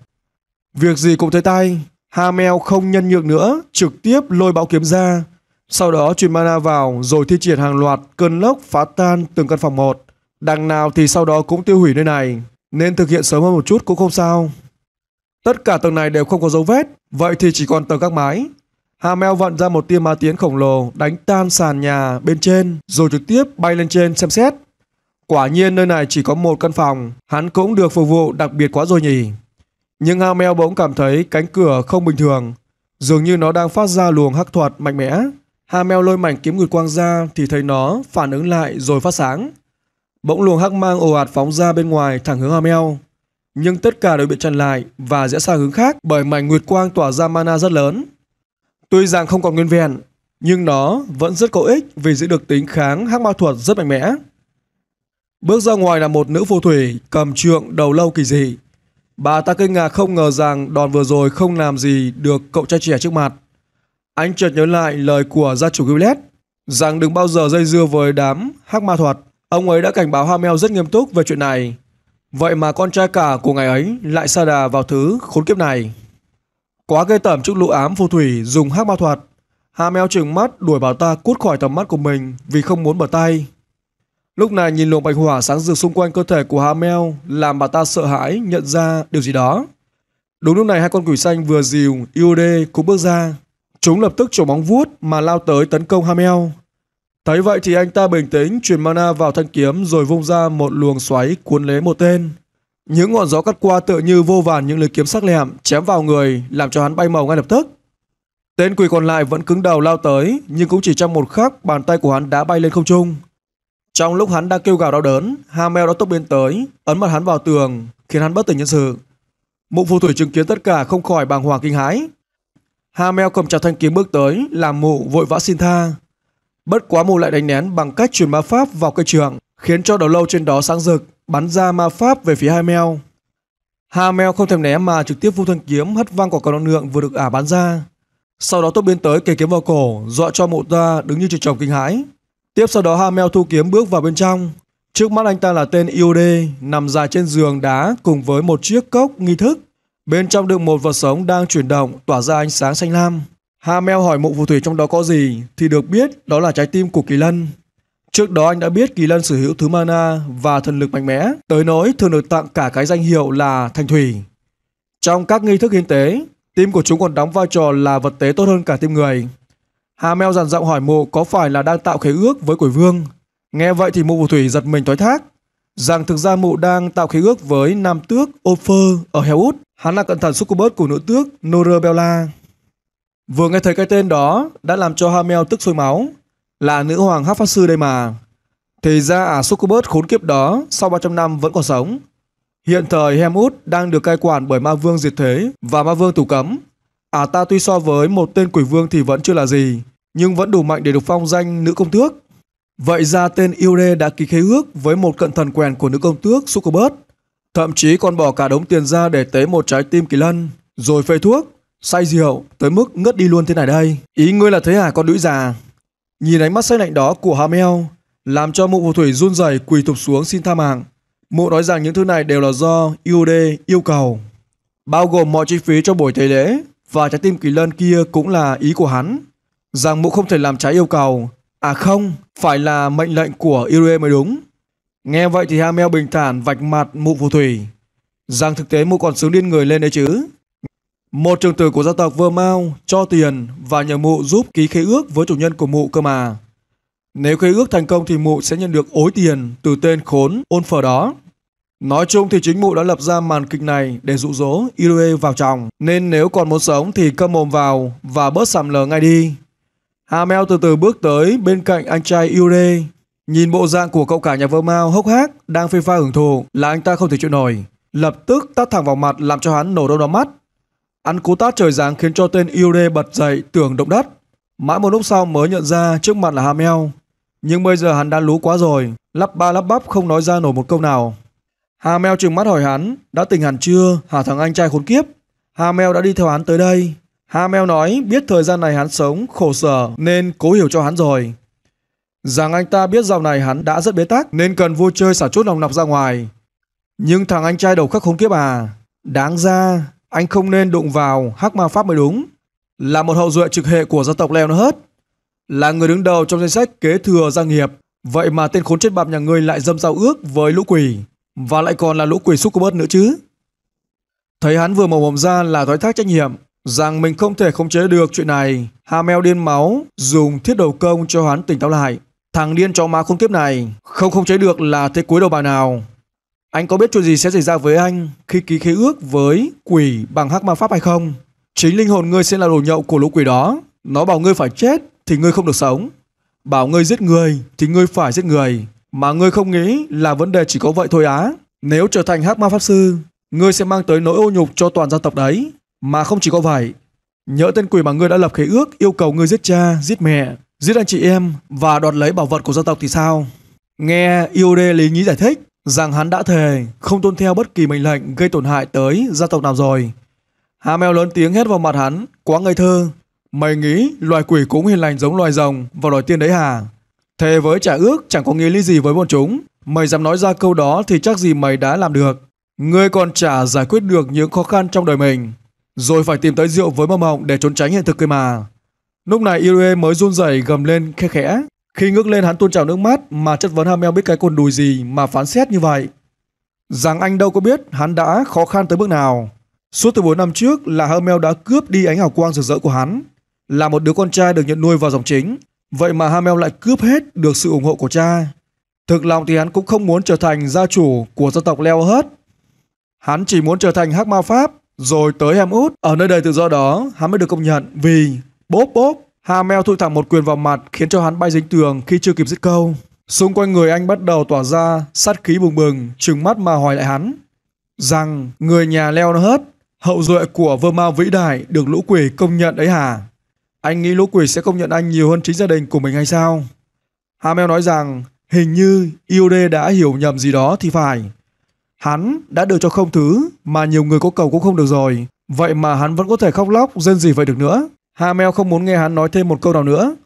[SPEAKER 1] Việc gì cũng tới tay, Hamel không nhân nhượng nữa, trực tiếp lôi bão kiếm ra. Sau đó truyền mana vào rồi thi triển hàng loạt cơn lốc phá tan từng căn phòng một. Đằng nào thì sau đó cũng tiêu hủy nơi này, nên thực hiện sớm hơn một chút cũng không sao. Tất cả tầng này đều không có dấu vết, vậy thì chỉ còn tầng các mái. Hamel vận ra một tia ma tiến khổng lồ đánh tan sàn nhà bên trên rồi trực tiếp bay lên trên xem xét. Quả nhiên nơi này chỉ có một căn phòng, hắn cũng được phục vụ đặc biệt quá rồi nhỉ. Nhưng Hamel bỗng cảm thấy cánh cửa không bình thường, dường như nó đang phát ra luồng hắc thuật mạnh mẽ. Hamel lôi mảnh kiếm nguyệt quang ra thì thấy nó phản ứng lại rồi phát sáng. Bỗng luồng hắc mang ồ ạt phóng ra bên ngoài thẳng hướng Hamel. Nhưng tất cả đều bị chặn lại và rẽ sang hướng khác bởi mảnh nguyệt quang tỏa ra mana rất lớn. Tuy rằng không còn nguyên vẹn, nhưng nó vẫn rất có ích vì giữ được tính kháng hắc ma thuật rất mạnh mẽ. Bước ra ngoài là một nữ phù thủy cầm trượng đầu lâu kỳ dị. Bà ta kinh ngạc không ngờ rằng đòn vừa rồi không làm gì được cậu trai trẻ trước mặt. Anh chợt nhớ lại lời của gia chủ Gillette rằng đừng bao giờ dây dưa với đám hắc ma thuật. Ông ấy đã cảnh báo Hamel rất nghiêm túc về chuyện này. Vậy mà con trai cả của ngày ấy lại sa đà vào thứ khốn kiếp này. Quá ghê tởm trước lũ ám phù thủy dùng hắc ma thuật. Hamel trừng mắt đuổi bà ta cút khỏi tầm mắt của mình vì không muốn bở tay. Lúc này nhìn luồng bạch hỏa sáng rực xung quanh cơ thể của Hamel làm bà ta sợ hãi nhận ra điều gì đó. Đúng lúc này hai con quỷ xanh vừa dìu Iode cũng bước ra. Chúng lập tức trổ bóng vuốt mà lao tới tấn công Hamel. Thấy vậy thì anh ta bình tĩnh truyền mana vào thanh kiếm rồi vung ra một luồng xoáy cuốn lấy một tên. Những ngọn gió cắt qua tựa như vô vàn những lưỡi kiếm sắc lẹm chém vào người làm cho hắn bay màu ngay lập tức. Tên quỷ còn lại vẫn cứng đầu lao tới nhưng cũng chỉ trong một khắc bàn tay của hắn đã bay lên không trung. Trong lúc hắn đang kêu gào đau đớn, Hamel đã tốc biến tới, ấn mặt hắn vào tường, khiến hắn bất tỉnh nhân sự. Mụ phù thủy chứng kiến tất cả không khỏi bàng hoàng kinh hãi. Hamel cầm chặt thanh kiếm bước tới, làm mụ vội vã xin tha. Bất quá mụ lại đánh nén bằng cách truyền ma pháp vào cây trường, khiến cho đầu lâu trên đó sáng rực, bắn ra ma pháp về phía Hamel. Hamel không thèm né mà trực tiếp vu thanh kiếm hất văng quả cầu năng lượng vừa được ả bắn ra. Sau đó tốt biến tới kề kiếm vào cổ, dọa cho mụ ta đứng như trời trồng kinh hãi. Tiếp sau đó Hamel thu kiếm bước vào bên trong. Trước mắt anh ta là tên Iode nằm dài trên giường đá cùng với một chiếc cốc nghi thức. Bên trong đựng một vật sống đang chuyển động tỏa ra ánh sáng xanh lam. Hamel hỏi mụ phù thủy trong đó có gì thì được biết đó là trái tim của Kỳ Lân. Trước đó anh đã biết Kỳ Lân sở hữu thứ mana và thần lực mạnh mẽ, tới nỗi thường được tặng cả cái danh hiệu là Thành Thủy. Trong các nghi thức hiến tế, tim của chúng còn đóng vai trò là vật tế tốt hơn cả tim người. Hà Meo dằn giọng hỏi mộ có phải là đang tạo khế ước với quỷ vương. Nghe vậy thì mộ phù thủy giật mình thoái thác. Rằng thực ra mộ đang tạo khế ước với nam tước Ophir ở Heo Út. Hắn là cận thần succubus của nữ tước Norabella. Vừa nghe thấy cái tên đó đã làm cho Hamel tức sôi máu. Là nữ hoàng hát pháp sư đây mà. Thì ra à, succubus khốn kiếp đó sau 300 năm vẫn còn sống. Hiện thời Hemút đang được cai quản bởi ma vương diệt thế và ma vương tù cấm. Ả à, ta tuy so với một tên quỷ vương thì vẫn chưa là gì, nhưng vẫn đủ mạnh để được phong danh nữ công tước. Vậy ra tên Yure đã ký khế ước với một cận thần quèn của nữ công tước Sukobert, thậm chí còn bỏ cả đống tiền ra để tế một trái tim kỳ lân, rồi phê thuốc, say rượu, tới mức ngất đi luôn thế này đây. Ý ngươi là thế à con đũi già? Nhìn ánh mắt say lạnh đó của Hamel, làm cho mụ phù thủy run rẩy quỳ thụp xuống xin tha mạng. Mụ nói rằng những thứ này đều là do Yure yêu cầu, bao gồm mọi chi phí cho buổi tế lễ, và trái tim kỳ lân kia cũng là ý của hắn. rằng mụ không thể làm trái yêu cầu. À không, phải là mệnh lệnh của Irue mới đúng. Nghe vậy thì Hamel bình thản vạch mặt mụ phù thủy. rằng thực tế mụ còn sướng điên người lên đấy chứ. Một trường tử của gia tộc Vơ Mao cho tiền và nhờ mụ giúp ký khế ước với chủ nhân của mụ cơ mà. Nếu khế ước thành công thì mụ sẽ nhận được ối tiền từ tên khốn ôn phở đó. Nói chung thì chính mụ đã lập ra màn kịch này để dụ dỗ Irue vào chồng nên nếu còn muốn sống thì câm mồm vào và bớt sầm lờ ngay đi. Hamel từ từ bước tới bên cạnh anh trai Irue, nhìn bộ dạng của cậu cả nhà vợ Mao hốc hác đang phê pha hưởng thụ là anh ta không thể chịu nổi, lập tức tát thẳng vào mặt làm cho hắn nổ đau đỏ mắt. Ăn cú tát trời giáng khiến cho tên Irue bật dậy tưởng động đất. Mãi một lúc sau mới nhận ra trước mặt là Hamel, nhưng bây giờ hắn đã lú quá rồi, lắp ba lắp bắp không nói ra nổi một câu nào. Hà Mèo trừng mắt hỏi hắn, đã tình hẳn chưa, hả thằng anh trai khốn kiếp? Hà Mèo đã đi theo hắn tới đây. Hà Mèo nói biết thời gian này hắn sống, khổ sở nên cố hiểu cho hắn rồi. Rằng anh ta biết dạo này hắn đã rất bế tắc nên cần vui chơi xả chút lòng nọc ra ngoài. Nhưng thằng anh trai đầu khắc khốn kiếp à, đáng ra anh không nên đụng vào hắc ma pháp mới đúng. Là một hậu duệ trực hệ của gia tộc Leo nó hết. Là người đứng đầu trong danh sách kế thừa gia nghiệp, vậy mà tên khốn chết bạp nhà ngươi lại dâm giao ước với lũ quỷ. Và lại còn là lũ quỷ xúc của bớt nữa chứ. Thấy hắn vừa mở mồm ra là thoái thác trách nhiệm, rằng mình không thể khống chế được chuyện này. Hamel điên máu, dùng thiết đầu công cho hắn tỉnh táo lại. Thằng điên chó má khốn kiếp này, không khống chế được là thế cuối đầu bà nào. Anh có biết chuyện gì sẽ xảy ra với anh khi ký khế ước với quỷ bằng hắc ma pháp hay không? Chính linh hồn ngươi sẽ là đồ nhậu của lũ quỷ đó. Nó bảo ngươi phải chết thì ngươi không được sống. Bảo ngươi giết người thì ngươi phải giết người. Mà ngươi không nghĩ là vấn đề chỉ có vậy thôi á. Nếu trở thành hắc ma pháp sư, ngươi sẽ mang tới nỗi ô nhục cho toàn gia tộc đấy. Mà không chỉ có vậy, nhớ tên quỷ mà ngươi đã lập khế ước yêu cầu ngươi giết cha, giết mẹ, giết anh chị em và đoạt lấy bảo vật của gia tộc thì sao? Nghe Yêu Đê lý nhí giải thích rằng hắn đã thề không tuân theo bất kỳ mệnh lệnh gây tổn hại tới gia tộc nào rồi. Hamel lớn tiếng hét vào mặt hắn, quá ngây thơ. Mày nghĩ loài quỷ cũng hiền lành giống loài rồng và loài tiên đấy hả? Thề với trả ước chẳng có nghĩa lý gì với bọn chúng. Mày dám nói ra câu đó thì chắc gì mày đã làm được. Ngươi còn chả giải quyết được những khó khăn trong đời mình. Rồi phải tìm tới rượu với mơ mộng để trốn tránh hiện thực cơ mà. Lúc này Irue mới run rẩy gầm lên khe khẽ. Khi ngước lên hắn tuôn trào nước mắt mà chất vấn Hamel biết cái cồn đùi gì mà phán xét như vậy. Rằng anh đâu có biết hắn đã khó khăn tới bước nào. Suốt từ 4 năm trước là Hamel đã cướp đi ánh hào quang rực rỡ của hắn. Là một đứa con trai được nhận nuôi vào dòng chính, Vậy mà Hamel lại cướp hết được sự ủng hộ của cha. Thực lòng thì hắn cũng không muốn trở thành gia chủ của gia tộc Leo hết. Hắn chỉ muốn trở thành Hắc Ma Pháp, rồi tới Ham Út. Ở nơi đầy tự do đó, hắn mới được công nhận vì bốp bốp. Hamel thụi thẳng một quyền vào mặt khiến cho hắn bay dính tường khi chưa kịp dứt câu. Xung quanh người anh bắt đầu tỏa ra sát khí bùng bừng, trừng mắt mà hỏi lại hắn. Rằng người nhà Leo nó hết, hậu duệ của vơ ma vĩ đại được lũ quỷ công nhận ấy hả? Anh nghĩ lũ quỷ sẽ công nhận anh nhiều hơn chính gia đình của mình hay sao? Hamel nói rằng hình như Iode đã hiểu nhầm gì đó thì phải. Hắn đã được cho không thứ mà nhiều người có cầu cũng không được rồi. Vậy mà hắn vẫn có thể khóc lóc dân gì vậy được nữa. Hamel không muốn nghe hắn nói thêm một câu nào nữa.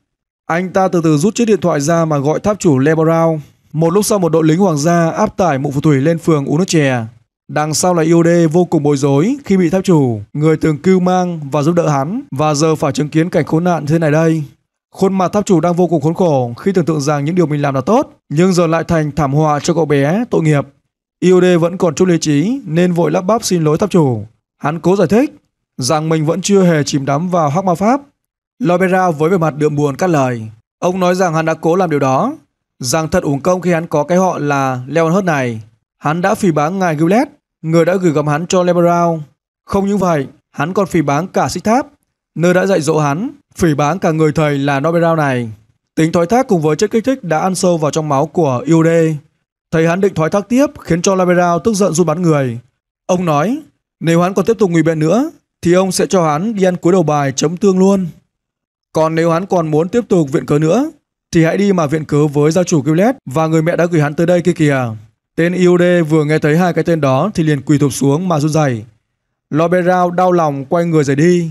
[SPEAKER 1] Anh ta từ từ rút chiếc điện thoại ra mà gọi tháp chủ Lebrow. Một lúc sau một đội lính hoàng gia áp tải mụ phù thủy lên phường uống nước chè. Đằng sau là yêu vô cùng bối rối khi bị tháp chủ, người từng cưu mang và giúp đỡ hắn và giờ phải chứng kiến cảnh khốn nạn thế này đây. Khuôn mặt tháp chủ đang vô cùng khốn khổ khi tưởng tượng rằng những điều mình làm là tốt, nhưng giờ lại thành thảm họa cho cậu bé tội nghiệp. Yêu vẫn còn chút lý trí nên vội lắp bắp xin lỗi tháp chủ. Hắn cố giải thích rằng mình vẫn chưa hề chìm đắm vào hắc ma pháp. Lobera với vẻ mặt đượm buồn cắt lời. Ông nói rằng hắn đã cố làm điều đó, rằng thật uổng công khi hắn có cái họ là Leon Hurt này. Hắn đã phỉ báng ngài Gillette người đã gửi gắm hắn cho Lebrao. Không những vậy, hắn còn phỉ báng cả xích tháp, nơi đã dạy dỗ hắn, phỉ báng cả người thầy là Lebrao này. Tính thoái thác cùng với chất kích thích đã ăn sâu vào trong máu của IUD. Thấy hắn định thoái thác tiếp khiến cho Lebrao tức giận run bắn người. Ông nói, nếu hắn còn tiếp tục ngụy biện nữa, thì ông sẽ cho hắn đi ăn cuối đầu bài chấm tương luôn. Còn nếu hắn còn muốn tiếp tục viện cớ nữa, thì hãy đi mà viện cớ với gia chủ Gillette và người mẹ đã gửi hắn tới đây kia kìa. Tên IOD vừa nghe thấy hai cái tên đó thì liền quỳ thụp xuống mà run rẩy. Loberao đau lòng quay người rời đi.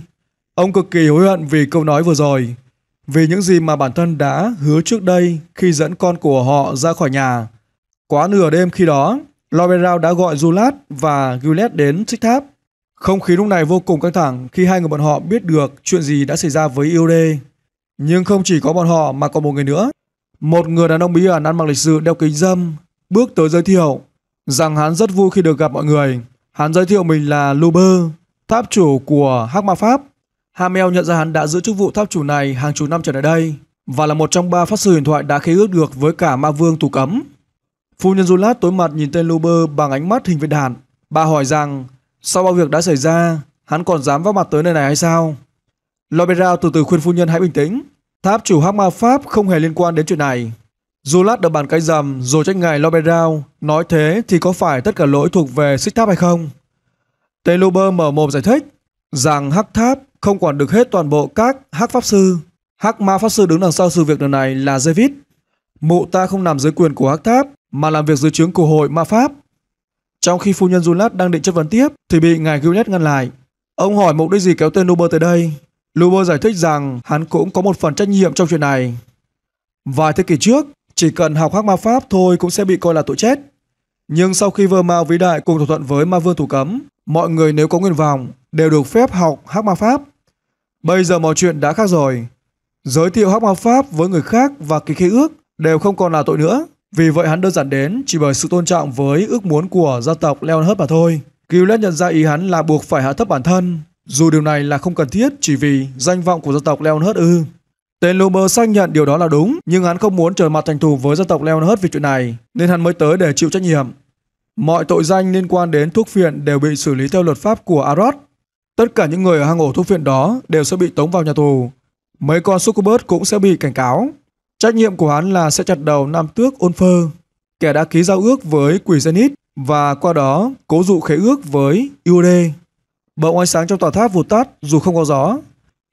[SPEAKER 1] Ông cực kỳ hối hận vì câu nói vừa rồi, vì những gì mà bản thân đã hứa trước đây khi dẫn con của họ ra khỏi nhà. Quá nửa đêm khi đó, Loberao đã gọi Julat và Gillette đến xích tháp. Không khí lúc này vô cùng căng thẳng khi hai người bọn họ biết được chuyện gì đã xảy ra với IOD. Nhưng không chỉ có bọn họ mà còn một người nữa. Một người đàn ông bí ẩn ăn mặc lịch sự đeo kính dâm, bước tới giới thiệu rằng hắn rất vui khi được gặp mọi người. Hắn giới thiệu mình là Luber, tháp chủ của Hắc Ma Pháp. Hamel nhận ra hắn đã giữ chức vụ tháp chủ này hàng chục năm trở lại đây và là một trong ba phát sư huyền thoại đã khế ước được với cả ma vương tù cấm. Phu nhân Julat tối mặt nhìn tên Luber bằng ánh mắt hình viên đạn. Bà hỏi rằng sau bao việc đã xảy ra, hắn còn dám vác mặt tới nơi này hay sao? lobera từ từ khuyên phu nhân hãy bình tĩnh. Tháp chủ Hắc Ma Pháp không hề liên quan đến chuyện này. Dù lát được bàn cái rằm rồi trách ngài Loberao, nói thế thì có phải tất cả lỗi thuộc về xích tháp hay không? Teluber mở mồm giải thích rằng hắc tháp không quản được hết toàn bộ các hắc pháp sư. Hắc ma pháp sư đứng đằng sau sự việc lần này là David. Mụ ta không nằm dưới quyền của hắc tháp mà làm việc dưới trướng của hội ma pháp. Trong khi phu nhân Julat đang định chất vấn tiếp thì bị ngài Gillette ngăn lại. Ông hỏi mục đích gì kéo tên Luber tới đây? Luber giải thích rằng hắn cũng có một phần trách nhiệm trong chuyện này. Vài thế kỷ trước, chỉ cần học hắc ma pháp thôi cũng sẽ bị coi là tội chết. Nhưng sau khi vơ ma vĩ đại cùng thỏa thuận với ma vương thủ cấm, mọi người nếu có nguyện vọng đều được phép học hắc ma pháp. Bây giờ mọi chuyện đã khác rồi. Giới thiệu hắc ma pháp với người khác và ký khế ước đều không còn là tội nữa. Vì vậy hắn đơn giản đến chỉ bởi sự tôn trọng với ước muốn của gia tộc Leonhard mà thôi. Gillette nhận ra ý hắn là buộc phải hạ thấp bản thân, dù điều này là không cần thiết chỉ vì danh vọng của gia tộc Leonhard ư. Tên Luber xác nhận điều đó là đúng, nhưng hắn không muốn trở mặt thành thù với gia tộc Leonhard vì chuyện này, nên hắn mới tới để chịu trách nhiệm. Mọi tội danh liên quan đến thuốc phiện đều bị xử lý theo luật pháp của Arad. Tất cả những người ở hang ổ thuốc phiện đó đều sẽ bị tống vào nhà tù. Mấy con succubus cũng sẽ bị cảnh cáo. Trách nhiệm của hắn là sẽ chặt đầu nam tước Unfer, kẻ đã ký giao ước với quỷ Zenith và qua đó cố dụ khế ước với Ude. Bỗng ánh sáng trong tòa tháp vụt tắt dù không có gió,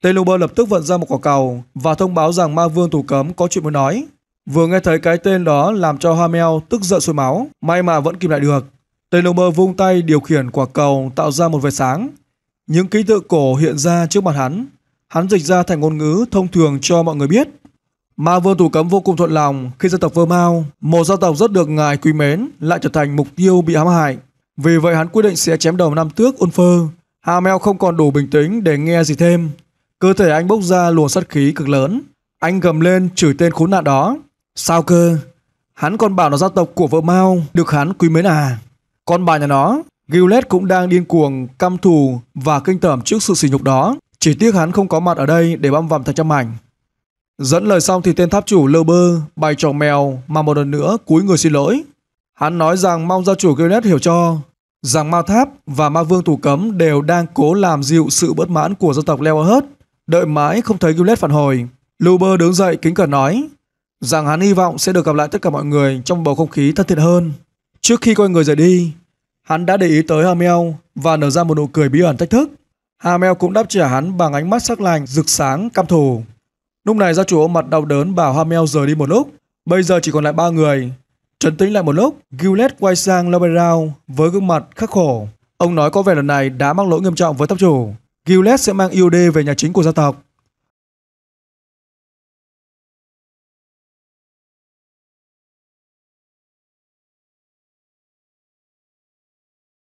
[SPEAKER 1] Tên Luber lập tức vận ra một quả cầu và thông báo rằng ma vương Thủ cấm có chuyện muốn nói. Vừa nghe thấy cái tên đó làm cho Hamel tức giận sôi máu, may mà vẫn kìm lại được. Tên Luber vung tay điều khiển quả cầu tạo ra một vệt sáng. Những ký tự cổ hiện ra trước mặt hắn. Hắn dịch ra thành ngôn ngữ thông thường cho mọi người biết. Ma vương Thủ cấm vô cùng thuận lòng khi dân tộc Vơ Mao, một gia tộc rất được ngài quý mến, lại trở thành mục tiêu bị hãm hại. Vì vậy hắn quyết định sẽ chém đầu năm tước Unfer. Hamel không còn đủ bình tĩnh để nghe gì thêm, Cơ thể anh bốc ra luồng sát khí cực lớn. Anh gầm lên chửi tên khốn nạn đó. Sao cơ? Hắn còn bảo là gia tộc của vợ Mao được hắn quý mến à? Con bà nhà nó, Gillette cũng đang điên cuồng, căm thù và kinh tởm trước sự sỉ nhục đó. Chỉ tiếc hắn không có mặt ở đây để băm vằm thành trăm mảnh. Dẫn lời xong thì tên tháp chủ lơ bơ, bày trò mèo mà một lần nữa cúi người xin lỗi. Hắn nói rằng mong gia chủ Gillette hiểu cho rằng ma tháp và ma vương thủ cấm đều đang cố làm dịu sự bất mãn của gia tộc Leo hết Đợi mãi không thấy Gillette phản hồi, Luber đứng dậy kính cẩn nói rằng hắn hy vọng sẽ được gặp lại tất cả mọi người trong bầu không khí thân thiện hơn. Trước khi coi người rời đi, hắn đã để ý tới Hamel và nở ra một nụ cười bí ẩn thách thức. Hamel cũng đáp trả hắn bằng ánh mắt sắc lành, rực sáng, căm thù. Lúc này gia chủ ôm mặt đau đớn bảo Hamel rời đi một lúc. Bây giờ chỉ còn lại ba người. Trấn tĩnh lại một lúc, Gillette quay sang Loberau với gương mặt khắc khổ. Ông nói có vẻ lần này đã mắc lỗi nghiêm trọng với tập chủ. Gilles sẽ mang IOD về nhà chính của gia tộc.